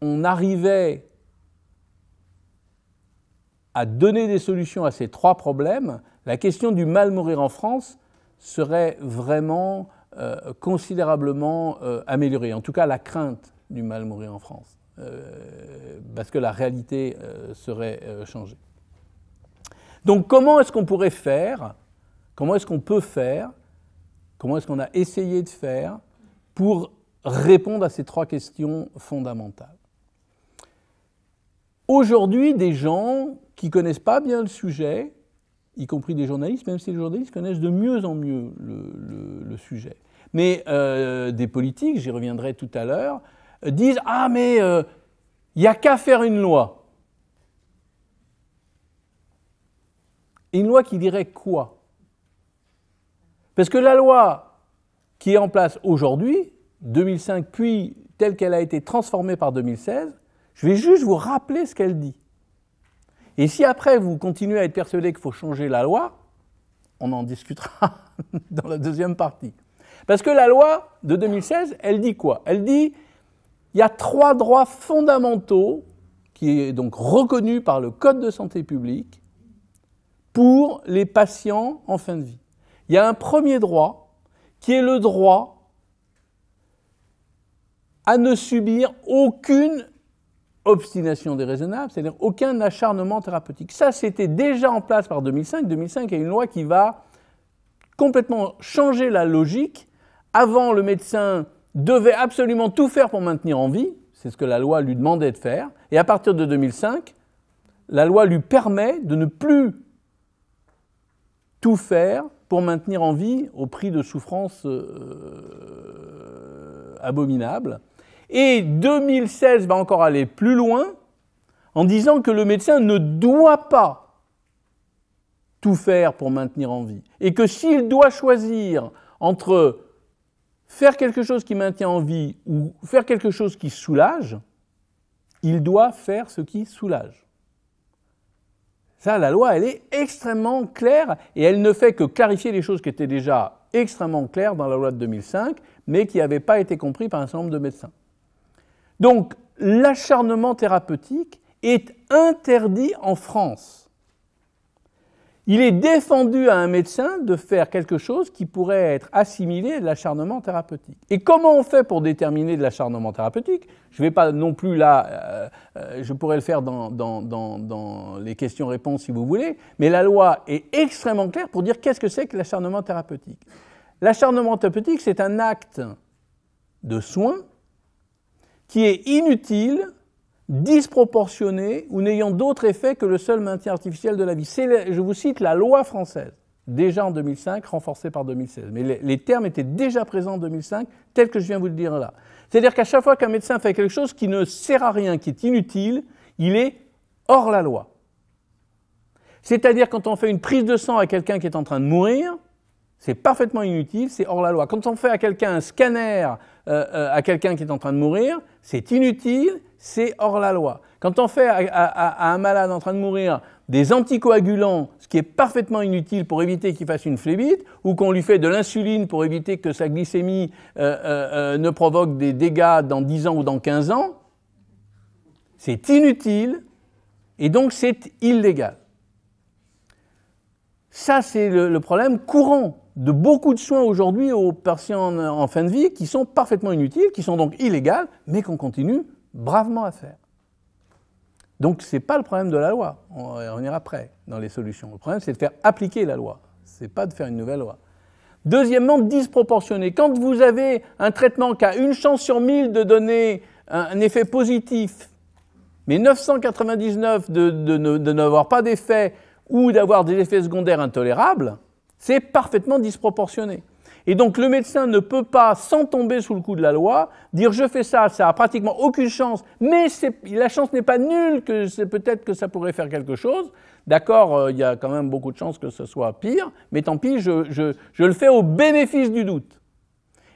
Speaker 1: on arrivait à donner des solutions à ces trois problèmes, la question du mal mourir en France serait vraiment euh, considérablement euh, améliorée, en tout cas la crainte du mal mourir en France, euh, parce que la réalité serait changée. Donc comment est-ce qu'on pourrait faire, comment est-ce qu'on peut faire, comment est-ce qu'on a essayé de faire pour répondre à ces trois questions fondamentales Aujourd'hui, des gens qui ne connaissent pas bien le sujet, y compris des journalistes, même si les journalistes connaissent de mieux en mieux le, sujet. Mais euh, des politiques, j'y reviendrai tout à l'heure, euh, disent Ah, mais il euh, n'y a qu'à faire une loi. Une loi qui dirait quoi Parce que la loi qui est en place aujourd'hui, 2005, puis telle qu'elle a été transformée par 2016, je vais juste vous rappeler ce qu'elle dit. Et si après vous continuez à être persuadé qu'il faut changer la loi, on en discutera dans la deuxième partie. Parce que la loi de 2016, elle dit quoi Elle dit il y a trois droits fondamentaux qui est donc reconnu par le Code de santé publique pour les patients en fin de vie. Il y a un premier droit qui est le droit à ne subir aucune obstination déraisonnable, c'est-à-dire aucun acharnement thérapeutique. Ça, c'était déjà en place par 2005. 2005 il a une loi qui va complètement changer la logique. Avant, le médecin devait absolument tout faire pour maintenir en vie, c'est ce que la loi lui demandait de faire, et à partir de 2005, la loi lui permet de ne plus tout faire pour maintenir en vie au prix de souffrances euh, abominables. Et 2016 va encore aller plus loin en disant que le médecin ne doit pas tout faire pour maintenir en vie. Et que s'il doit choisir entre faire quelque chose qui maintient en vie ou faire quelque chose qui soulage, il doit faire ce qui soulage. Ça, la loi, elle est extrêmement claire et elle ne fait que clarifier les choses qui étaient déjà extrêmement claires dans la loi de 2005, mais qui n'avaient pas été comprises par un certain nombre de médecins. Donc l'acharnement thérapeutique est interdit en France. Il est défendu à un médecin de faire quelque chose qui pourrait être assimilé à de l'acharnement thérapeutique. Et comment on fait pour déterminer de l'acharnement thérapeutique Je ne vais pas non plus là, euh, euh, je pourrais le faire dans, dans les questions-réponses si vous voulez, mais la loi est extrêmement claire pour dire qu'est-ce que c'est que l'acharnement thérapeutique. L'acharnement thérapeutique, c'est un acte de soin qui est inutile, disproportionné ou n'ayant d'autre effet que le seul maintien artificiel de la vie. je vous cite la loi française, déjà en 2005, renforcée par 2016. Mais les, termes étaient déjà présents en 2005, tel que je viens vous le dire là. C'est-à-dire qu'à chaque fois qu'un médecin fait quelque chose qui ne sert à rien, qui est inutile, il est hors la loi. C'est-à-dire quand on fait une prise de sang à quelqu'un qui est en train de mourir, c'est parfaitement inutile, c'est hors la loi. Quand on fait à quelqu'un un scanner euh, euh, à quelqu'un qui est en train de mourir, c'est inutile, c'est hors la loi. Quand on fait à, un malade en train de mourir des anticoagulants, ce qui est parfaitement inutile pour éviter qu'il fasse une phlébite, ou qu'on lui fait de l'insuline pour éviter que sa glycémie euh, ne provoque des dégâts dans 10 ans ou dans 15 ans, c'est inutile et donc c'est illégal. Ça, c'est le problème courant de beaucoup de soins aujourd'hui aux patients en fin de vie qui sont parfaitement inutiles, qui sont donc illégales, mais qu'on continue bravement à faire. Donc ce n'est pas le problème de la loi, on, ira après dans les solutions. Le problème c'est de faire appliquer la loi, ce n'est pas de faire une nouvelle loi. Deuxièmement, disproportionné. Quand vous avez un traitement qui a une chance sur mille de donner un, effet positif, mais 999 de, de, de, de n'avoir pas d'effet ou d'avoir des effets secondaires intolérables, c'est parfaitement disproportionné. Et donc le médecin ne peut pas, sans tomber sous le coup de la loi, dire je fais ça, ça a pratiquement aucune chance, mais la chance n'est pas nulle que c'est peut-être que ça pourrait faire quelque chose. D'accord, euh, il y a quand même beaucoup de chances que ce soit pire, mais tant pis, je, le fais au bénéfice du doute.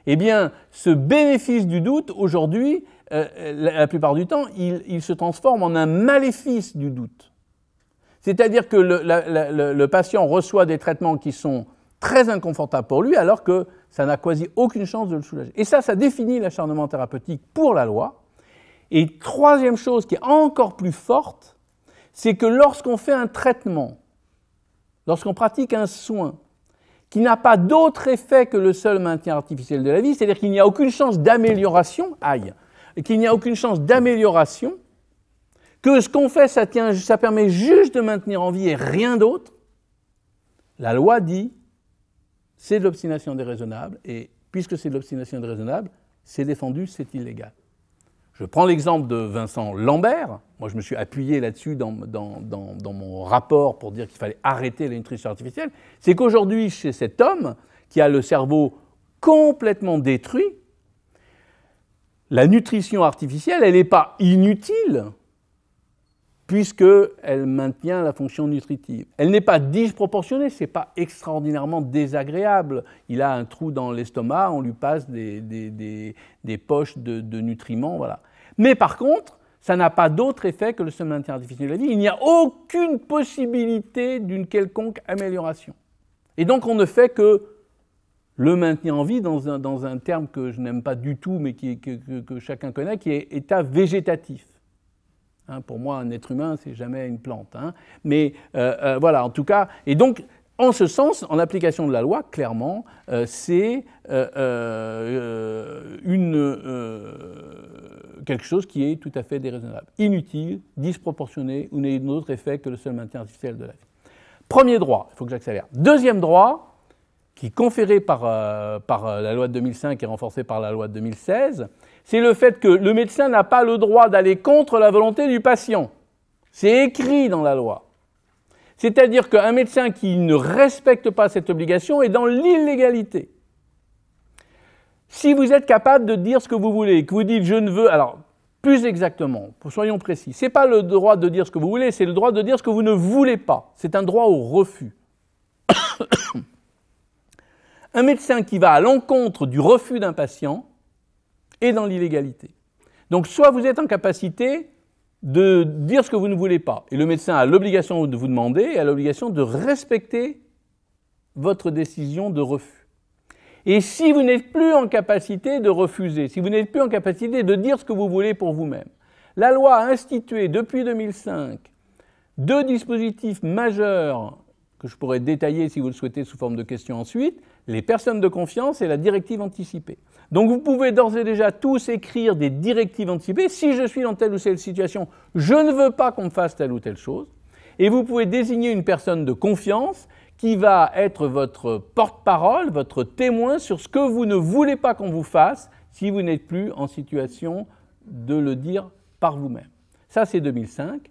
Speaker 1: Eh bien, ce bénéfice du doute, aujourd'hui, euh, euh, la, plupart du temps, il se transforme en un maléfice du doute. C'est-à-dire que le, patient reçoit des traitements qui sont très inconfortables pour lui, alors que ça n'a quasi aucune chance de le soulager. Et ça, ça définit l'acharnement thérapeutique pour la loi. Et troisième chose qui est encore plus forte, c'est que lorsqu'on fait un traitement, lorsqu'on pratique un soin qui n'a pas d'autre effet que le seul maintien artificiel de la vie, c'est-à-dire qu'il n'y a aucune chance d'amélioration, aïe, qu'il n'y a aucune chance d'amélioration, que ce qu'on fait, ça, tient, ça permet juste de maintenir en vie et rien d'autre, la loi dit c'est de l'obstination déraisonnable et puisque c'est de l'obstination déraisonnable, c'est défendu, c'est illégal. Je prends l'exemple de Vincent Lambert. Moi, je me suis appuyé là-dessus dans, dans, dans, mon rapport pour dire qu'il fallait arrêter la nutrition artificielle. C'est qu'aujourd'hui, chez cet homme qui a le cerveau complètement détruit, la nutrition artificielle, elle n'est pas inutile, puisqu'elle maintient la fonction nutritive. Elle n'est pas disproportionnée, c'est pas extraordinairement désagréable. Il a un trou dans l'estomac, on lui passe des, des, des, poches de, nutriments, voilà. Mais par contre, ça n'a pas d'autre effet que le seul maintien artificiel de la vie. Il n'y a aucune possibilité d'une quelconque amélioration. Et donc on ne fait que le maintien en vie dans un, dans un terme que je n'aime pas du tout, mais qui, que, que chacun connaît, qui est état végétatif. Hein, pour moi, un être humain, c'est jamais une plante. Hein. Mais euh, euh, voilà, en tout cas. Et donc, en ce sens, en application de la loi, clairement, euh, c'est quelque chose qui est tout à fait déraisonnable, inutile, disproportionné ou n'ayant d'autre effet que le seul maintien artificiel de la vie. Premier droit, il faut que j'accélère. Deuxième droit, qui est conféré par, par la loi de 2005 et renforcé par la loi de 2016, c'est le fait que le médecin n'a pas le droit d'aller contre la volonté du patient. C'est écrit dans la loi. C'est-à-dire qu'un médecin qui ne respecte pas cette obligation est dans l'illégalité. Si vous êtes capable de dire ce que vous voulez, que vous dites je ne veux, alors plus exactement, soyons précis, ce n'est pas le droit de dire ce que vous voulez, c'est le droit de dire ce que vous ne voulez pas. C'est un droit au refus. un médecin qui va à l'encontre du refus d'un patient et dans l'illégalité. Donc soit vous êtes en capacité de dire ce que vous ne voulez pas, et le médecin a l'obligation de vous demander et a l'obligation de respecter votre décision de refus. Et si vous n'êtes plus en capacité de refuser, si vous n'êtes plus en capacité de dire ce que vous voulez pour vous-même, la loi a institué depuis 2005 deux dispositifs majeurs que je pourrais détailler si vous le souhaitez sous forme de questions ensuite, les personnes de confiance et la directive anticipée. Donc vous pouvez d'ores et déjà tous écrire des directives anticipées. Si je suis dans telle ou telle situation, je ne veux pas qu'on me fasse telle ou telle chose. Et vous pouvez désigner une personne de confiance qui va être votre porte-parole, votre témoin sur ce que vous ne voulez pas qu'on vous fasse si vous n'êtes plus en situation de le dire par vous-même. Ça, c'est 2005.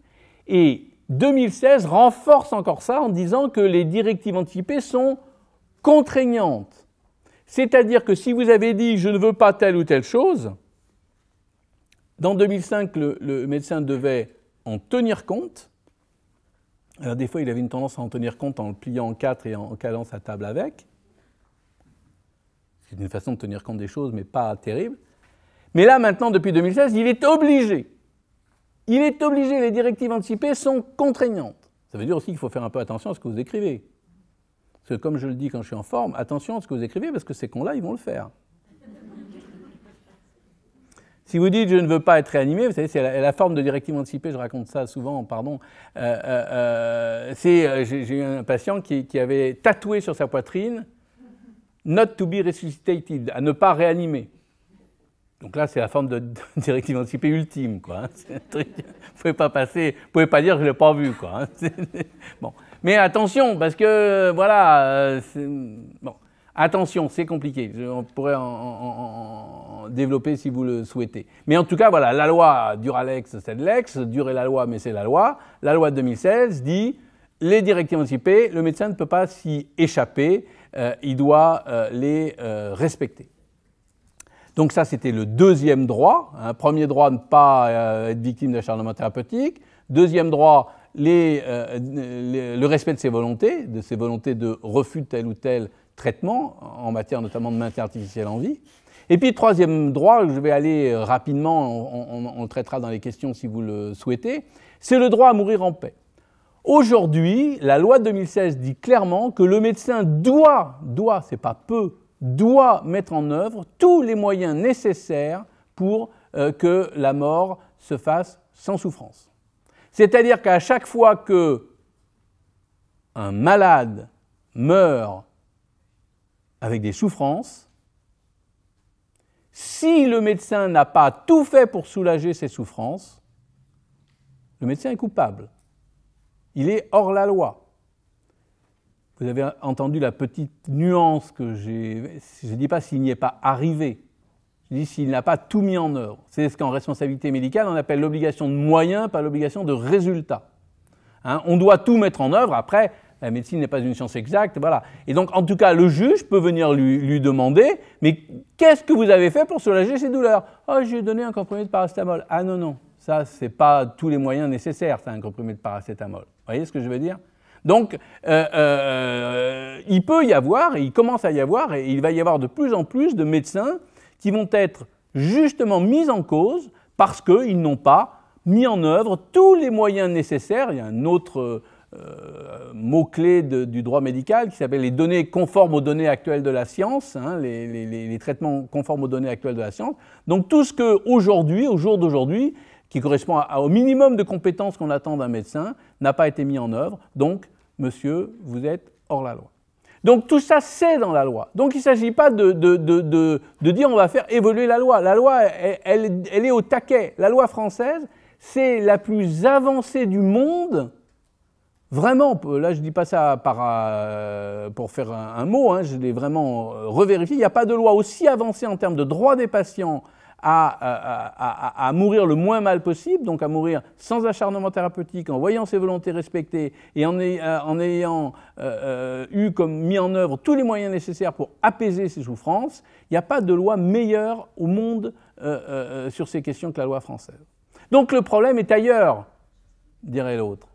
Speaker 1: Et 2016 renforce encore ça en disant que les directives anticipées sont contraignantes. C'est-à-dire que si vous avez dit je ne veux pas telle ou telle chose, dans 2005, le, médecin devait en tenir compte. Alors, des fois, il avait une tendance à en tenir compte en le pliant en quatre et en calant sa table avec. C'est une façon de tenir compte des choses, mais pas terrible. Mais là, maintenant, depuis 2016, il est obligé il est obligé, les directives anticipées sont contraignantes. Ça veut dire aussi qu'il faut faire un peu attention à ce que vous écrivez. Parce que comme je le dis quand je suis en forme, attention à ce que vous écrivez parce que ces cons-là, ils vont le faire. Si vous dites je ne veux pas être réanimé, vous savez, c'est la, forme de directive anticipée, je raconte ça souvent, pardon. Euh, euh, euh, c'est, j'ai, eu un patient qui, qui, avait tatoué sur sa poitrine Not to be resuscitated, à ne pas réanimer. Donc là, c'est la forme de directive anticipée ultime. Quoi, hein. vous ne pouvez pas passer, pouvez pas dire que je ne l'ai pas vu. Quoi, hein. bon. Mais attention, parce que voilà, euh, bon. attention, c'est compliqué. on pourrait en, développer si vous le souhaitez. Mais en tout cas, voilà, la loi l'ex, c'est l'ex, dure est la loi, mais c'est la loi. La loi de 2016 dit les directives anticipées, le médecin ne peut pas s'y échapper, euh, il doit euh, les respecter. Donc ça, c'était le deuxième droit. Un hein. Premier droit, ne pas euh, être victime d'acharnement thérapeutique. Deuxième droit, euh, le respect de ses volontés, de ses volontés de refus de tel ou tel traitement, en matière notamment de maintien artificiel en vie. Et puis, troisième droit, je vais aller rapidement, on, traitera dans les questions si vous le souhaitez, c'est le droit à mourir en paix. Aujourd'hui, la loi de 2016 dit clairement que le médecin doit, doit, c'est pas peu doit mettre en œuvre tous les moyens nécessaires pour euh, que la mort se fasse sans souffrance. C'est-à-dire qu'à chaque fois que un malade meurt avec des souffrances, si le médecin n'a pas tout fait pour soulager ses souffrances, le médecin est coupable. Il est hors la loi. Vous avez entendu la petite nuance que j'ai. Je ne dis pas s'il n'y est pas arrivé. Je dis s'il n'a pas tout mis en œuvre. C'est ce qu'en responsabilité médicale, on appelle l'obligation de moyens, pas l'obligation de résultat. Hein, on doit tout mettre en œuvre. Après, la médecine n'est pas une science exacte. Voilà. Et donc, en tout cas, le juge peut venir lui, demander Mais qu'est-ce que vous avez fait pour soulager ces douleurs Oh, j'ai donné un comprimé de paracétamol. Ah non, non, ça, ce n'est pas tous les moyens nécessaires, c'est un comprimé de paracétamol. Vous voyez ce que je veux dire donc, euh, euh, il peut y avoir, il commence à y avoir, et il va y avoir de plus en plus de médecins qui vont être justement mis en cause parce qu'ils n'ont pas mis en œuvre tous les moyens nécessaires. Il y a un autre euh, mot-clé du droit médical qui s'appelle les données conformes aux données actuelles de la science, hein, les, traitements conformes aux données actuelles de la science. Donc tout ce que aujourd'hui, au jour d'aujourd'hui, qui correspond au minimum de compétences qu'on attend d'un médecin, n'a pas été mis en œuvre. Donc monsieur, vous êtes hors la loi. Donc tout ça, c'est dans la loi. Donc il ne s'agit pas de, de, de, de, dire on va faire évoluer la loi. La loi, elle, elle, est au taquet. La loi française, c'est la plus avancée du monde. Vraiment, là je ne dis pas ça par, euh, pour faire un, mot, hein, je l'ai vraiment euh, revérifié. Il n'y a pas de loi aussi avancée en termes de droit des patients, à, mourir le moins mal possible, donc à mourir sans acharnement thérapeutique, en voyant ses volontés respectées et en, euh, ayant euh, euh, eu comme mis en œuvre tous les moyens nécessaires pour apaiser ses souffrances, il n'y a pas de loi meilleure au monde sur ces questions que la loi française. Donc le problème est ailleurs, dirait l'autre.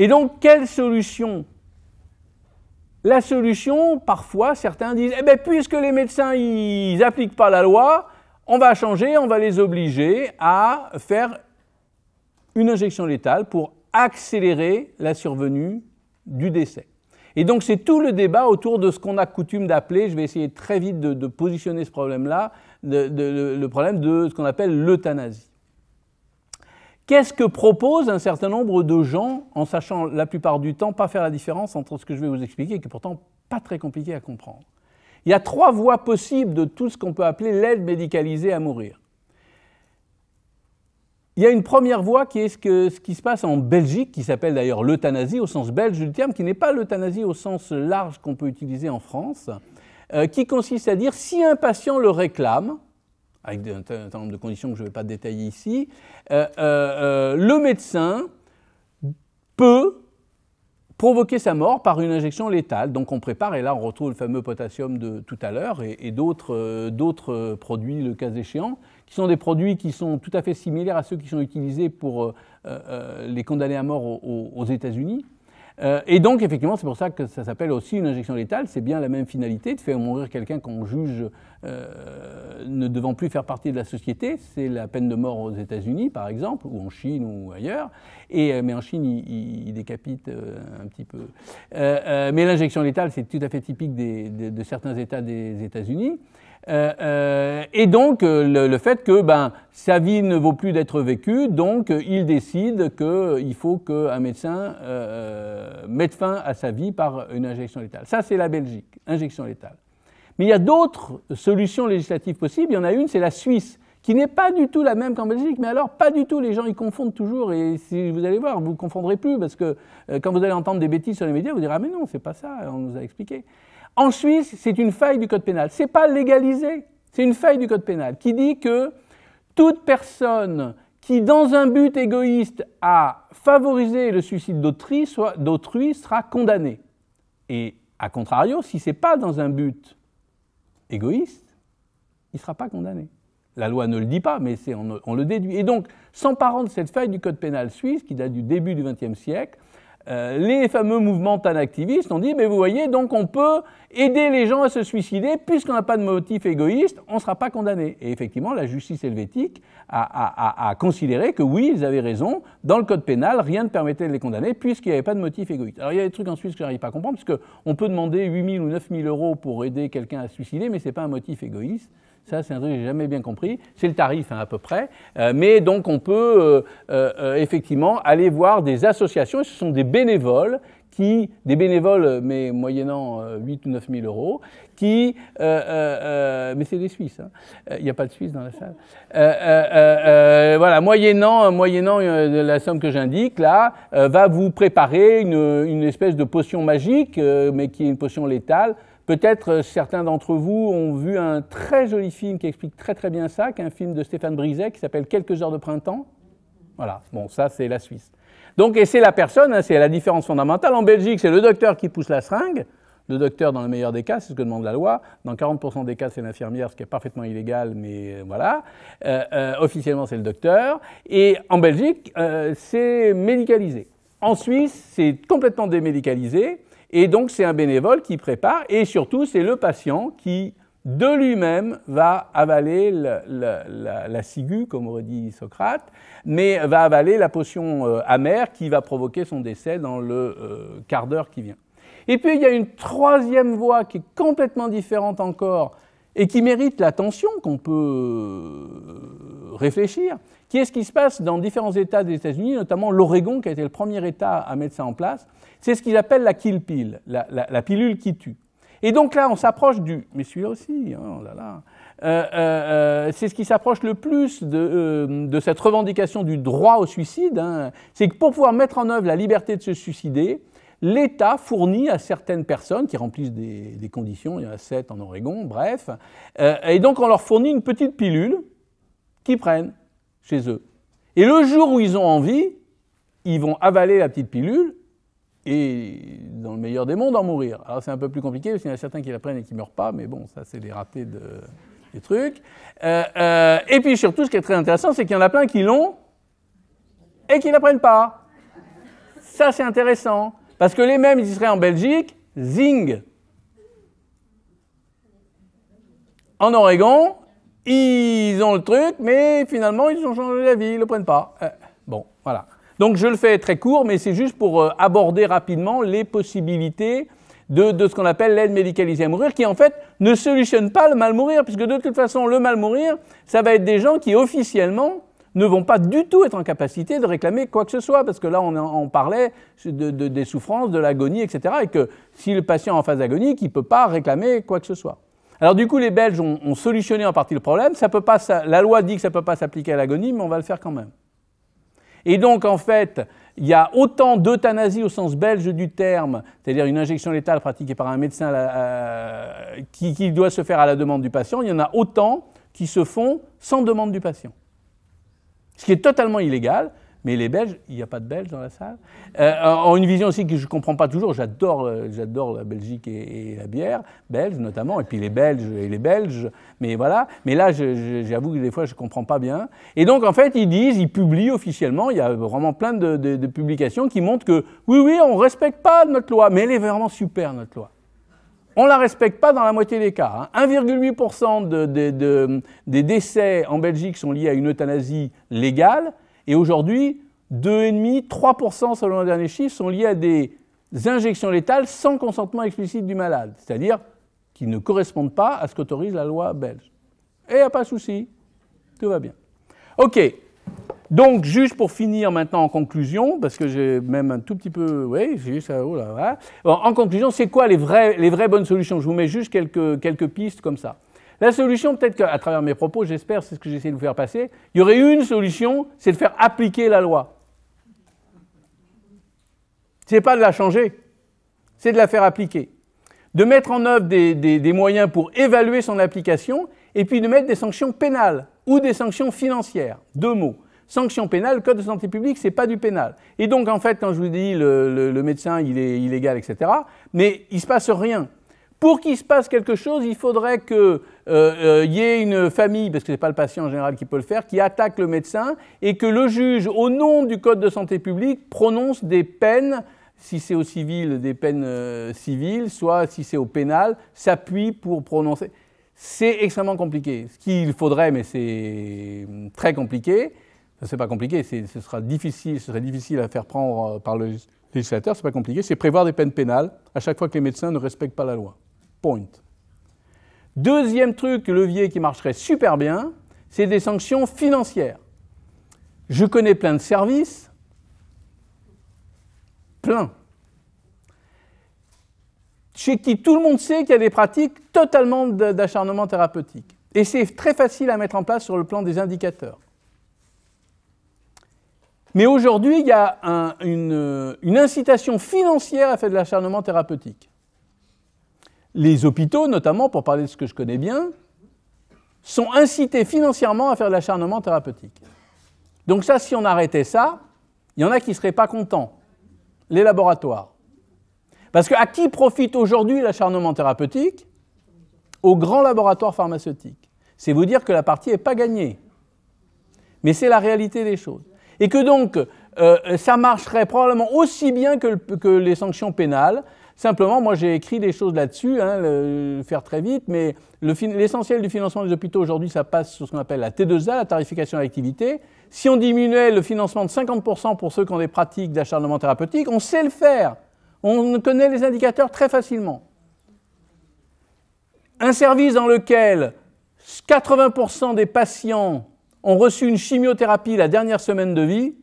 Speaker 1: Et donc, quelle solution la solution, parfois, certains disent, eh ben, puisque les médecins, ils n'appliquent pas la loi, on va changer, on va les obliger à faire une injection létale pour accélérer la survenue du décès. Et donc c'est tout le débat autour de ce qu'on a coutume d'appeler, je vais essayer très vite de, positionner ce problème-là, le problème de ce qu'on appelle l'euthanasie. Qu'est-ce que propose un certain nombre de gens en sachant la plupart du temps pas faire la différence entre ce que je vais vous expliquer et qui est pourtant pas très compliqué à comprendre Il y a trois voies possibles de tout ce qu'on peut appeler l'aide médicalisée à mourir. Il y a une première voie qui est ce, qui se passe en Belgique, qui s'appelle d'ailleurs l'euthanasie au sens belge du terme, qui n'est pas l'euthanasie au sens large qu'on peut utiliser en France, euh, qui consiste à dire si un patient le réclame, avec un certain nombre de conditions que je ne vais pas détailler ici, euh, euh, euh, le médecin peut provoquer sa mort par une injection létale. Donc on prépare, et là on retrouve le fameux potassium de tout à l'heure et, d'autres, produits, le cas échéant, qui sont des produits qui sont tout à fait similaires à ceux qui sont utilisés pour les condamnés à mort aux États-Unis. Euh, et donc, effectivement, c'est pour ça que ça s'appelle aussi une injection létale. C'est bien la même finalité de faire mourir quelqu'un qu'on juge euh, ne devant plus faire partie de la société. C'est la peine de mort aux États-Unis, par exemple, ou en Chine ou ailleurs. Euh, mais en Chine, ils il, décapitent un petit peu. mais l'injection létale, c'est tout à fait typique de certains États des États-Unis. Euh, euh, et donc euh, le, fait que ben sa vie ne vaut plus d'être vécue, donc il décide qu'il faut qu'un médecin mette fin à sa vie par une injection létale. Ça c'est la Belgique, injection létale. Mais il y a d'autres solutions législatives possibles. Il y en a une, c'est la Suisse, qui n'est pas du tout la même qu'en Belgique. Mais alors pas du tout. Les gens y confondent toujours. Et si vous allez voir, vous ne confondrez plus parce que quand vous allez entendre des bêtises sur les médias, vous direz ah mais non c'est pas ça, on nous a expliqué. En Suisse, c'est une faille du code pénal. Ce n'est pas légalisé, c'est une faille du code pénal qui dit que toute personne qui, dans un but égoïste, a favorisé le suicide d'autrui, sera condamnée. Et à contrario, si ce n'est pas dans un but égoïste, il ne sera pas condamné. La loi ne le dit pas, mais on, on, le déduit. Et donc, s'emparant de cette faille du Code pénal suisse, qui date du début du XXe siècle, euh, les fameux mouvements tanactivistes ont dit, mais vous voyez, donc on peut aider les gens à se suicider, puisqu'on n'a pas de motif égoïste, on ne sera pas condamné. Et effectivement, la justice helvétique a, considéré que oui, ils avaient raison, dans le code pénal, rien ne permettait de les condamner, puisqu'il n'y avait pas de motif égoïste. Alors il y a des trucs en Suisse que je n'arrive pas à comprendre, puisqu'on peut demander 8 000 ou 9 000 euros pour aider quelqu'un à se suicider, mais ce n'est pas un motif égoïste. Ça, c'est un truc que j'ai jamais bien compris. C'est le tarif hein, à peu près. Euh, mais donc, on peut euh, euh, effectivement aller voir des associations. Ce sont des bénévoles qui, des bénévoles, mais moyennant 8 ou 9 000 euros, qui, mais c'est des Suisses, hein. il n'y a pas de Suisses dans la salle, voilà, moyennant, moyennant la somme que j'indique, là, va vous préparer une, espèce de potion magique, mais qui est une potion létale, Peut-être euh, certains d'entre vous ont vu un très joli film qui explique très très bien ça, qui est un film de Stéphane Briset qui s'appelle Quelques heures de printemps. Voilà, bon, ça c'est la Suisse. Donc, et c'est la personne, hein, c'est la différence fondamentale. En Belgique, c'est le docteur qui pousse la seringue. Le docteur, dans le meilleur des cas, c'est ce que demande la loi. Dans 40% des cas, c'est l'infirmière, ce qui est parfaitement illégal, mais euh, voilà. Euh, officiellement, c'est le docteur. Et en Belgique, c'est médicalisé. En Suisse, c'est complètement démédicalisé. Et donc c'est un bénévole qui prépare et surtout c'est le patient qui de lui-même va avaler la, ciguë, comme aurait dit Socrate, mais va avaler la potion euh, amère qui va provoquer son décès dans le euh, quart d'heure qui vient. Et puis il y a une troisième voie qui est complètement différente encore et qui mérite l'attention qu'on peut euh, réfléchir, qui est ce qui se passe dans différents États des États-Unis, notamment l'Oregon qui a été le premier État à mettre ça en place c'est ce qu'ils appellent la kill pill, la, pilule qui tue. Et donc là, on s'approche du. Mais celui-là aussi, hein, oh là là. Euh, euh, euh, c'est ce qui s'approche le plus de, cette revendication du droit au suicide. Hein. C'est que pour pouvoir mettre en œuvre la liberté de se suicider, l'État fournit à certaines personnes qui remplissent des, conditions, il y en a sept en Oregon, bref, et donc on leur fournit une petite pilule qu'ils prennent chez eux. Et le jour où ils ont envie, ils vont avaler la petite pilule et dans le meilleur des mondes, en mourir. Alors c'est un peu plus compliqué, parce qu'il y en a certains qui l'apprennent et qui ne meurent pas, mais bon, ça c'est les ratés de, des trucs. Euh, euh, et puis surtout, ce qui est très intéressant, c'est qu'il y en a plein qui l'ont et qui ne la pas. Ça c'est intéressant, parce que les mêmes, ils seraient en Belgique, zing. En Oregon, ils ont le truc, mais finalement, ils ont changé d'avis, vie, ils ne le prennent pas. Euh, bon, voilà. Donc je le fais très court, mais c'est juste pour euh, aborder rapidement les possibilités de, de ce qu'on appelle l'aide médicalisée à mourir, qui en fait ne solutionne pas le mal mourir, puisque de toute façon, le mal mourir, ça va être des gens qui officiellement ne vont pas du tout être en capacité de réclamer quoi que ce soit, parce que là, on, parlait des souffrances, de l'agonie, etc., et que si le patient est en phase d'agonie, il ne peut pas réclamer quoi que ce soit. Alors du coup, les Belges ont, solutionné en partie le problème. Ça peut pas, la loi dit que ça ne peut pas s'appliquer à l'agonie, mais on va le faire quand même. Et donc, en fait, il y a autant d'euthanasie au sens belge du terme, c'est-à-dire une injection létale pratiquée par un médecin euh, qui, doit se faire à la demande du patient, il y en a autant qui se font sans demande du patient. Ce qui est totalement illégal, mais les Belges, il n'y a pas de Belges dans la salle, euh, ont une vision aussi que je ne comprends pas toujours. J'adore, euh, j'adore la Belgique et, la bière, belge notamment, et puis les Belges et les Belges. Mais voilà. Mais là, j'avoue que des fois, je ne comprends pas bien. Et donc, en fait, ils disent, ils publient officiellement. Il y a vraiment plein de, publications qui montrent que oui, oui, on ne respecte pas notre loi, mais elle est vraiment super notre loi. On ne la respecte pas dans la moitié des cas. 1,8% hein. des décès en Belgique sont liés à une euthanasie légale. Et aujourd'hui, 2,5-3% selon les derniers chiffres sont liés à des injections létales sans consentement explicite du malade, c'est-à-dire qui ne correspondent pas à ce qu'autorise la loi belge. Et il n'y a pas de souci, tout va bien. OK. Donc, juste pour finir maintenant en conclusion, parce que j'ai même un tout petit peu. Oui, j'ai juste. Oh en conclusion, c'est quoi les vraies, les vraies bonnes solutions Je vous mets juste quelques, quelques pistes comme ça. La solution, peut-être qu'à travers mes propos, j'espère, c'est ce que j'essaie de vous faire passer, il y aurait une solution, c'est de faire appliquer la loi. Ce n'est pas de la changer, c'est de la faire appliquer. De mettre en œuvre des, moyens pour évaluer son application et puis de mettre des sanctions pénales ou des sanctions financières. Deux mots. pénales, pénale, code de santé publique, c'est pas du pénal. Et donc, en fait, quand je vous dis le, médecin, il est illégal, etc., mais il ne se passe rien. Pour qu'il se passe quelque chose, il faudrait que il euh, euh, y ait une famille, parce que ce n'est pas le patient en général qui peut le faire, qui attaque le médecin et que le juge, au nom du Code de santé publique, prononce des peines si c'est au civil, des peines euh, civiles, soit si c'est au pénal, s'appuie pour prononcer. C'est extrêmement compliqué. Ce qu'il faudrait, mais c'est hum, très compliqué. Ce n'est pas compliqué, ce sera difficile, ce serait difficile à faire prendre par le législateur, n'est pas compliqué, c'est prévoir des peines pénales à chaque fois que les médecins ne respectent pas la loi. Point. Deuxième truc, levier qui marcherait super bien, c'est des sanctions financières. Je connais plein de services, plein, chez qui tout le monde sait qu'il y a des pratiques totalement d'acharnement thérapeutique. Et c'est très facile à mettre en place sur le plan des indicateurs. Mais aujourd'hui, il y a une incitation financière à faire de l'acharnement thérapeutique les hôpitaux, notamment, pour parler de ce que je connais bien, sont incités financièrement à faire de l'acharnement thérapeutique. Donc ça, si on arrêtait ça, il y en a qui ne seraient pas contents, les laboratoires. Parce que à qui profite aujourd'hui l'acharnement thérapeutique Aux grands laboratoires pharmaceutiques. C'est vous dire que la partie n'est pas gagnée. Mais c'est la réalité des choses. Et que donc, euh, ça marcherait probablement aussi bien que les sanctions pénales Simplement, moi j'ai écrit des choses là-dessus, hein, le, faire très vite, mais l'essentiel du financement des hôpitaux aujourd'hui, ça passe sur ce qu'on appelle la T2A, la tarification à l'activité. Si on diminuait le financement de 50% pour ceux qui ont des pratiques d'acharnement thérapeutique, on sait le faire. On connaît les indicateurs très facilement. Un service dans lequel 80% des patients ont reçu une chimiothérapie la dernière semaine de vie,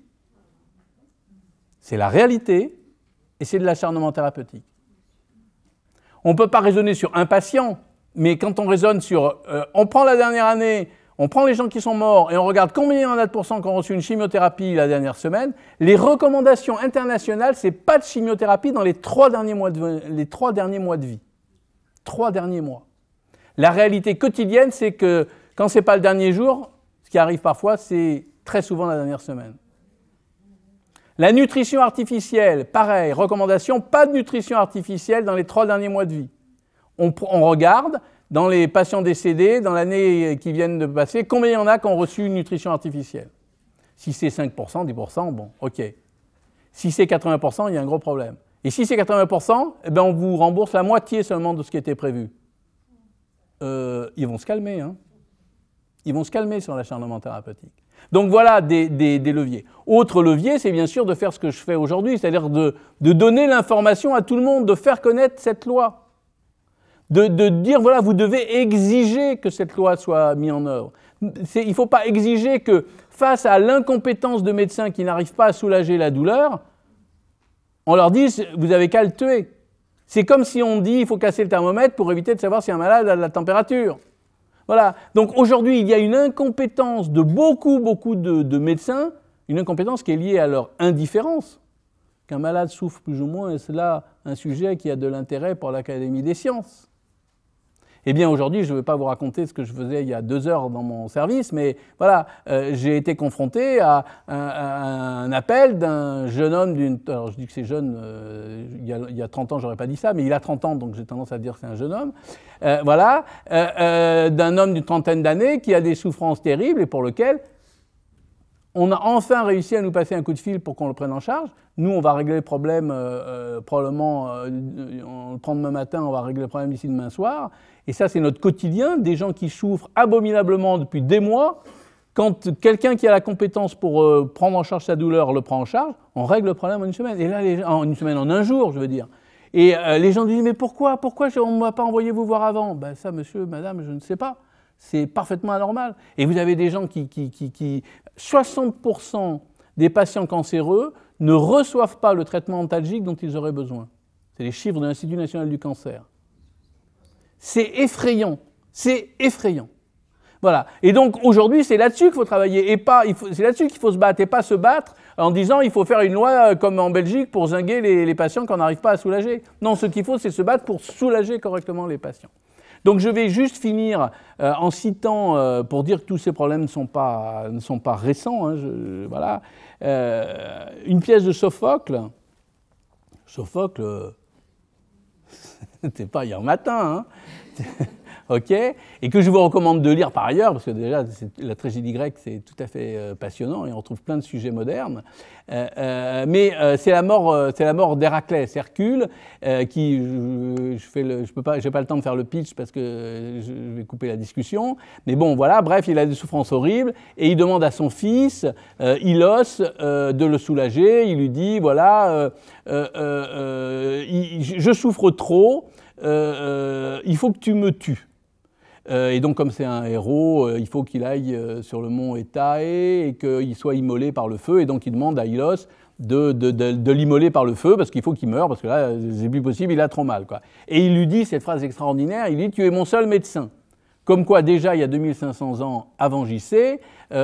Speaker 1: c'est la réalité et c'est de l'acharnement thérapeutique. On ne peut pas raisonner sur un patient, mais quand on raisonne sur euh, on prend la dernière année, on prend les gens qui sont morts et on regarde combien il y en a de pourcents qui ont reçu une chimiothérapie la dernière semaine, les recommandations internationales, c'est pas de chimiothérapie dans les trois derniers mois de, les trois derniers mois de vie. Trois derniers mois. La réalité quotidienne, c'est que quand c'est pas le dernier jour, ce qui arrive parfois, c'est très souvent la dernière semaine. La nutrition artificielle, pareil, recommandation, pas de nutrition artificielle dans les trois derniers mois de vie. On, regarde dans les patients décédés, dans l'année qui vient de passer, combien il y en a qui ont reçu une nutrition artificielle Si c'est 5%, 10%, bon, ok. Si c'est 80%, il y a un gros problème. Et si c'est 80%, eh ben, on vous rembourse la moitié seulement de ce qui était prévu. Euh, ils vont se calmer, hein. Ils vont se calmer sur l'acharnement thérapeutique. Donc voilà des, leviers. Autre levier, c'est bien sûr de faire ce que je fais aujourd'hui, c'est-à-dire de, donner l'information à tout le monde, de faire connaître cette loi. De, dire, voilà, vous devez exiger que cette loi soit mise en œuvre. Il ne faut pas exiger que, face à l'incompétence de médecins qui n'arrivent pas à soulager la douleur, on leur dise, vous avez qu'à le tuer. C'est comme si on dit, il faut casser le thermomètre pour éviter de savoir si un malade a de la température. Voilà. Donc aujourd'hui, il y a une incompétence de beaucoup, beaucoup de, médecins, une incompétence qui est liée à leur indifférence. Qu'un malade souffre plus ou moins, et c'est là un sujet qui a de l'intérêt pour l'Académie des sciences. Eh bien, aujourd'hui, je ne vais pas vous raconter ce que je faisais il y a deux heures dans mon service, mais voilà, euh, j'ai été confronté à un, appel d'un jeune homme d'une. Alors, je dis que c'est jeune, euh, il, y a, 30 ans, j'aurais pas dit ça, mais il a 30 ans, donc j'ai tendance à dire que c'est un jeune homme. Euh, voilà, d'un homme d'une trentaine d'années qui a des souffrances terribles et pour lequel on a enfin réussi à nous passer un coup de fil pour qu'on le prenne en charge. Nous, on va régler le problème, probablement, on le prend demain matin, on va régler le problème d'ici demain soir. Et ça, c'est notre quotidien, des gens qui souffrent abominablement depuis des mois. Quand quelqu'un qui a la compétence pour euh, prendre en charge sa douleur le prend en charge, on règle le problème en une semaine. Et là, en une semaine, en un jour, je veux dire. Et euh, les gens disent Mais pourquoi Pourquoi on ne m'a pas envoyé vous voir avant Ben ça, monsieur, madame, je ne sais pas. C'est parfaitement anormal. Et vous avez des gens qui. qui 60% des patients cancéreux ne reçoivent pas le traitement antalgique dont ils auraient besoin. C'est les chiffres de l'Institut national du cancer. C'est effrayant. C'est effrayant. Voilà. Et donc aujourd'hui, c'est là-dessus qu'il faut travailler et pas, c'est là-dessus qu'il faut se battre et pas se battre en disant il faut faire une loi euh, comme en Belgique pour zinguer les, patients qu'on n'arrive pas à soulager. Non, ce qu'il faut, c'est se battre pour soulager correctement les patients. Donc je vais juste finir euh, en citant, euh, pour dire que tous ces problèmes ne sont pas, récents, hein, voilà, une pièce de Sophocle. Sophocle, n'était pas hier matin, hein ok Et que je vous recommande de lire par ailleurs, parce que déjà, la tragédie grecque, c'est tout à fait euh, passionnant et on trouve plein de sujets modernes. Euh, euh, mais c'est la mort, c'est la mort d'Héraclès, Hercule, qui, je, n'ai peux pas, j'ai pas le temps de faire le pitch parce que je, vais couper la discussion. Mais bon, voilà, bref, il a des souffrances horribles et il demande à son fils, Ilos, de le soulager. Il lui dit, voilà, je souffre trop. il faut que tu me tues. Euh, et donc, comme c'est un héros, euh, il faut qu'il aille euh, sur le mont Etae et qu'il soit immolé par le feu. Et donc, il demande à Ilos de, l'immoler par le feu parce qu'il faut qu'il meure, parce que là, c'est plus possible, il a trop mal. Et il lui dit cette phrase extraordinaire il dit, Tu es mon seul médecin. Comme quoi, déjà, il y a 2500 ans avant JC,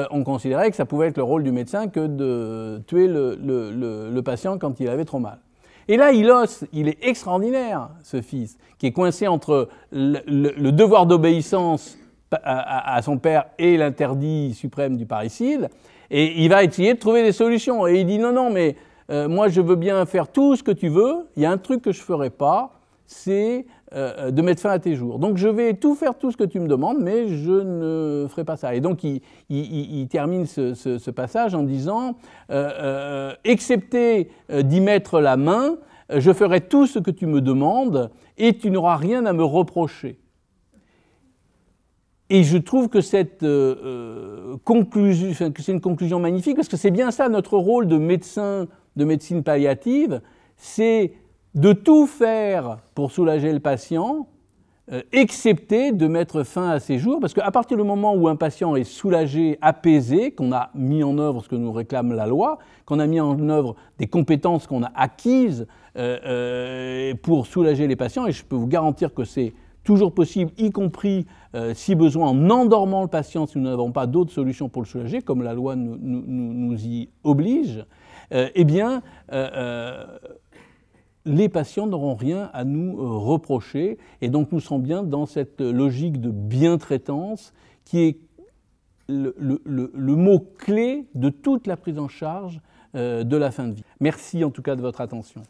Speaker 1: on considérait que ça pouvait être le rôle du médecin que de tuer le patient quand il avait trop mal. Et là, osse. il est extraordinaire, ce fils, qui est coincé entre le, devoir d'obéissance à, son père et l'interdit suprême du parricide, et il va essayer de trouver des solutions. Et il dit non, non, mais euh, moi je veux bien faire tout ce que tu veux, il y a un truc que je ne ferai pas, c'est euh, euh, de mettre fin à tes jours. Donc je vais tout faire, tout ce que tu me demandes, mais je ne ferai pas ça. Et donc il, termine ce, passage en disant, euh, excepté d'y mettre la main, je ferai tout ce que tu me demandes et tu n'auras rien à me reprocher. Et je trouve que cette conclusion, que c'est une conclusion magnifique parce que c'est bien ça notre rôle de médecin, de médecine palliative, c'est de tout faire pour soulager le patient, euh, excepté de mettre fin à ses jours, parce qu'à partir du moment où un patient est soulagé, apaisé, qu'on a mis en œuvre ce que nous réclame la loi, qu'on a mis en œuvre des compétences qu'on a acquises euh, euh, pour soulager les patients, et je peux vous garantir que c'est toujours possible, y compris si besoin, en endormant le patient si nous n'avons pas d'autres solutions pour le soulager, comme la loi nous, y oblige, eh bien, les patients n'auront rien à nous euh, reprocher. Et donc nous sommes bien dans cette logique de bien-traitance qui est le mot-clé de toute la prise en charge euh, de la fin de vie. Merci en tout cas de votre attention.